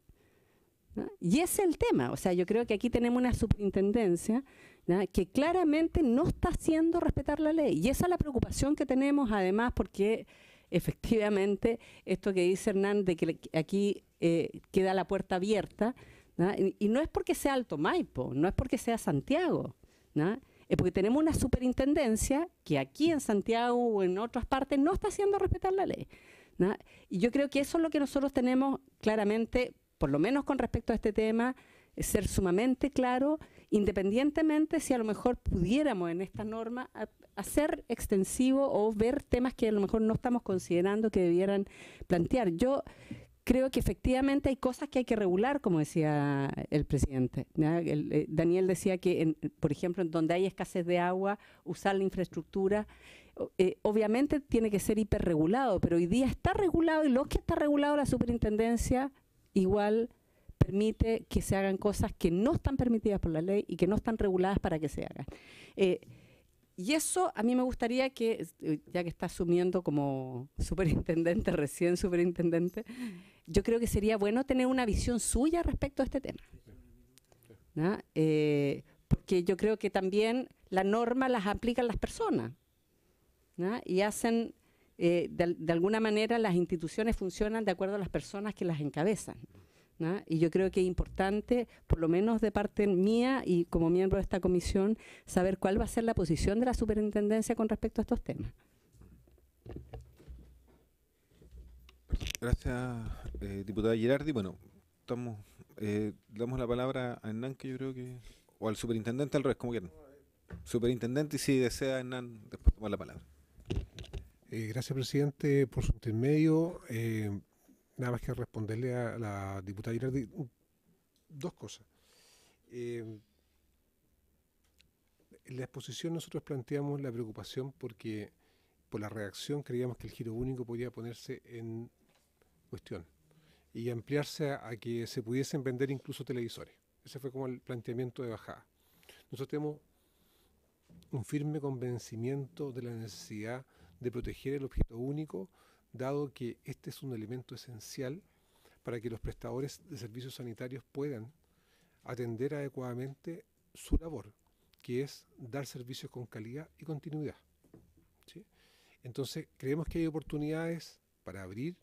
Y ese es el tema. O sea, yo creo que aquí tenemos una superintendencia que claramente no está haciendo respetar la ley. Y esa es la preocupación que tenemos, además, porque efectivamente esto que dice Hernán de que aquí eh, queda la puerta abierta, Y, no es porque sea Alto Maipo, no es porque sea Santiago, es porque tenemos una superintendencia que aquí en Santiago o en otras partes no está haciendo respetar la ley. Y yo creo que eso es lo que nosotros tenemos claramente, por lo menos con respecto a este tema, ser sumamente claro, independientemente si a lo mejor pudiéramos en esta norma hacer extensivo o ver temas que a lo mejor no estamos considerando que debieran plantear. Yo creo que efectivamente hay cosas que hay que regular, como decía el presidente. Eh, Daniel decía que, por ejemplo, en donde hay escasez de agua, usar la infraestructura, eh, obviamente tiene que ser hiperregulado, pero hoy día está regulado y lo que está regulado la superintendencia igual permite que se hagan cosas que no están permitidas por la ley y que no están reguladas para que se hagan. Eh, y eso a mí me gustaría que, eh, ya que está asumiendo como [LAUGHS] superintendente, recién superintendente, yo creo que sería bueno tener una visión suya respecto a este tema. Eh, porque yo creo que también la norma las aplican las personas y hacen, eh, de, alguna manera las instituciones funcionan de acuerdo a las personas que las encabezan. Y yo creo que es importante, por lo menos de parte mía y como miembro de esta comisión, saber cuál va a ser la posición de la superintendencia con respecto a estos temas. Gracias, eh, diputada Girardi. Bueno, eh, damos la palabra a Hernán, que yo creo que, o al superintendente al revés, como quieran. Superintendente, y si desea Hernán, después tomar la palabra. Eh, gracias, presidente, por su intermedio nada más que responderle a la diputada Girardi mm, dos cosas. Em, en la exposición nosotros planteamos la preocupación porque por la reacción creíamos que el giro único podía ponerse en cuestión y ampliarse a, a que se pudiesen vender incluso televisores. Ese fue como el planteamiento de bajada. Nosotros tenemos un firme convencimiento de la necesidad de proteger el objeto único dado que este es un elemento esencial para que los prestadores de servicios sanitarios puedan atender adecuadamente su labor, que es dar servicios con calidad y continuidad. Entonces, creemos que hay oportunidades para abrir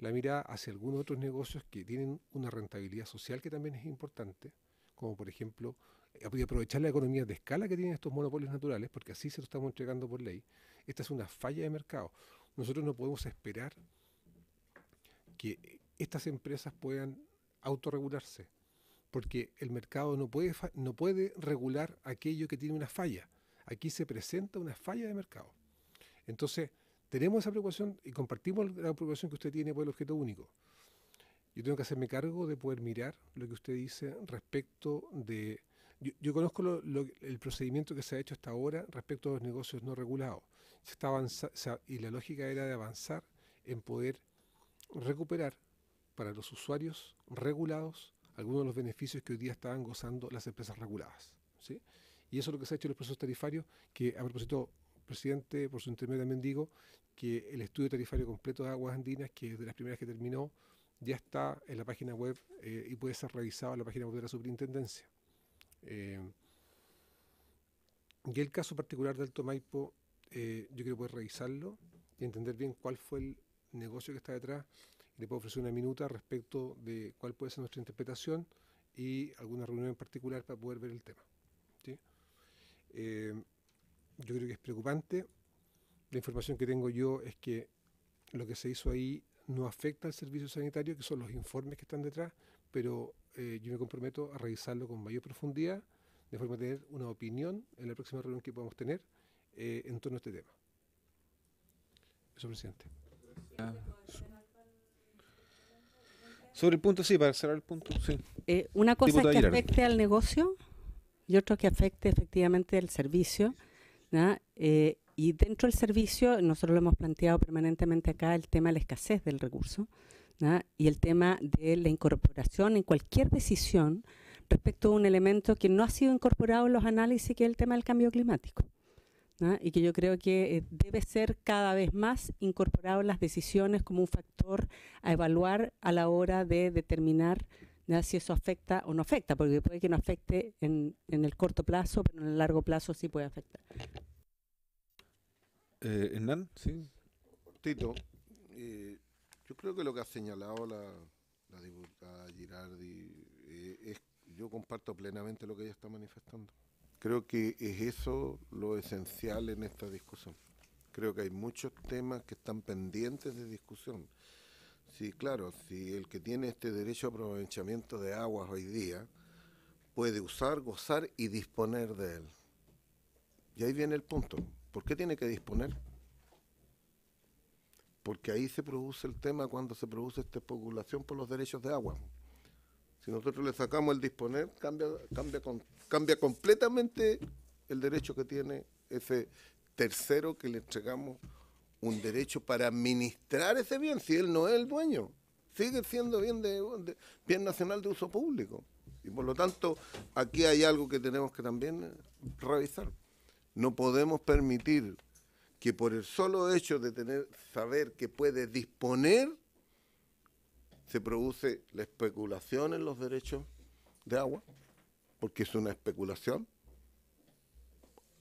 la mirada hacia algunos otros negocios que tienen una rentabilidad social que también es importante, como por ejemplo eh, aprovechar la economía de escala que tienen estos monopolios naturales, porque así se lo estamos entregando por ley. Esta es una falla de mercado nosotros no podemos esperar que estas empresas puedan autorregularse, porque el mercado no puede, no puede regular aquello que tiene una falla. Aquí se presenta una falla de mercado. Entonces, tenemos esa preocupación y compartimos la preocupación que usted tiene por el objeto único. Yo tengo que hacerme cargo de poder mirar lo que usted dice respecto de yo, conozco el procedimiento que se ha hecho hasta ahora respecto a los negocios no regulados. Se está y la lógica era de avanzar en poder recuperar para los usuarios regulados algunos de los beneficios que hoy día estaban gozando las empresas reguladas. Y eso es lo que se ha hecho en los procesos tarifarios, que a propósito, presidente, por su intermedio también digo que el estudio tarifario completo de aguas andinas, que es de las primeras que terminó, ya está en la página web eh, y puede ser revisado en la página web de la superintendencia. Eh, y el caso particular de Alto Maipo, eh, yo quiero poder revisarlo y entender bien cuál fue el negocio que está detrás. le puedo ofrecer una minuta respecto de cuál puede ser nuestra interpretación y alguna reunión en particular para poder ver el tema. Eh, yo creo que es preocupante. La información que tengo yo es que lo que se hizo ahí no afecta al servicio sanitario, que son los informes que están detrás, pero eh, yo me comprometo a revisarlo con mayor profundidad, de forma a tener una opinión en la próxima reunión que podamos tener eh, en torno a este tema. Eso, presidente. Sobre el punto, sí, para cerrar el punto, eh, una cosa es que afecte al negocio y otra que afecte efectivamente al servicio. y dentro del servicio, nosotros lo hemos planteado permanentemente acá, el tema de la escasez del recurso. ¿ah? y el tema de la incorporación en cualquier decisión respecto a un elemento que no ha sido incorporado en los análisis, que es el tema del cambio climático. ¿ah? y que yo creo que eh, debe ser cada vez más incorporado en las decisiones como un factor a evaluar a la hora de determinar si eso afecta o no afecta, porque puede que no afecte en, el corto plazo, pero en el largo plazo sí puede afectar. Eh, Hernán, sí. Tito, eh, yo creo que lo que ha señalado la, diputada Girardi eh, yo comparto plenamente lo que ella está manifestando. Creo que es eso lo esencial en esta discusión. Creo que hay muchos temas que están pendientes de discusión. Sí, claro, si el que tiene este derecho a aprovechamiento de aguas hoy día puede usar, gozar y disponer de él. Y ahí viene el punto. ¿Por qué tiene que disponer? porque ahí se produce el tema cuando se produce esta especulación por los derechos de agua. Si nosotros le sacamos el disponer, cambia, cambia, cambia completamente el derecho que tiene ese tercero que le entregamos un derecho para administrar ese bien, si él no es el dueño. Sigue siendo bien, bien nacional de uso público. Y por lo tanto, aquí hay algo que tenemos que también revisar. No podemos permitir que por el solo hecho de tener, saber que puede disponer, se produce la especulación en los derechos de agua, porque es una especulación.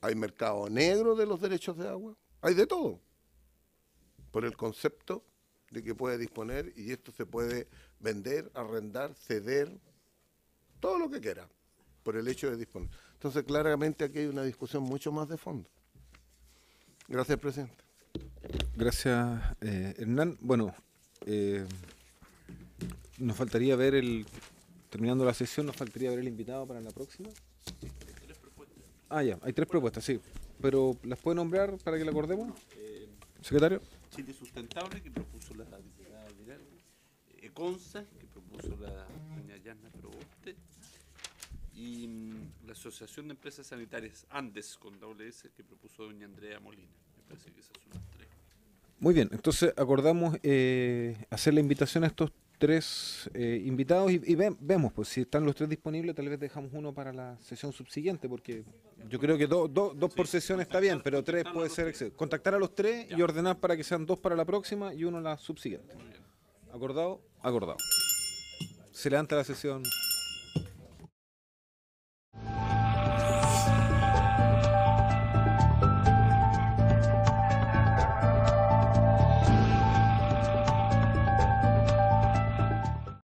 Hay mercado negro de los derechos de agua, hay de todo, por el concepto de que puede disponer y esto se puede vender, arrendar, ceder, todo lo que quiera, por el hecho de disponer. Entonces claramente aquí hay una discusión mucho más de fondo. Gracias, presidente. Gracias, eh, Hernán. Bueno, eh, nos faltaría ver el, terminando la sesión, nos faltaría ver el invitado para la próxima. Ah, ya, hay tres propuestas, sí. Pero ¿las puede nombrar para que la acordemos? Eh, Secretario. Chile Sustentable, que propuso la que propuso la y mm, la Asociación de Empresas Sanitarias Andes, con WS, S, que propuso doña Andrea Molina. Me parece que esas son las tres. Muy bien, entonces acordamos eh, hacer la invitación a estos tres eh, invitados y, vemos, pues si están los tres disponibles, tal vez dejamos uno para la sesión subsiguiente, porque yo creo que dos por sesión está bien, pero tres puede ser... Contactar a los tres y ordenar para que sean dos para la próxima y uno la subsiguiente. ¿Acordado? Acordado. Se levanta la sesión.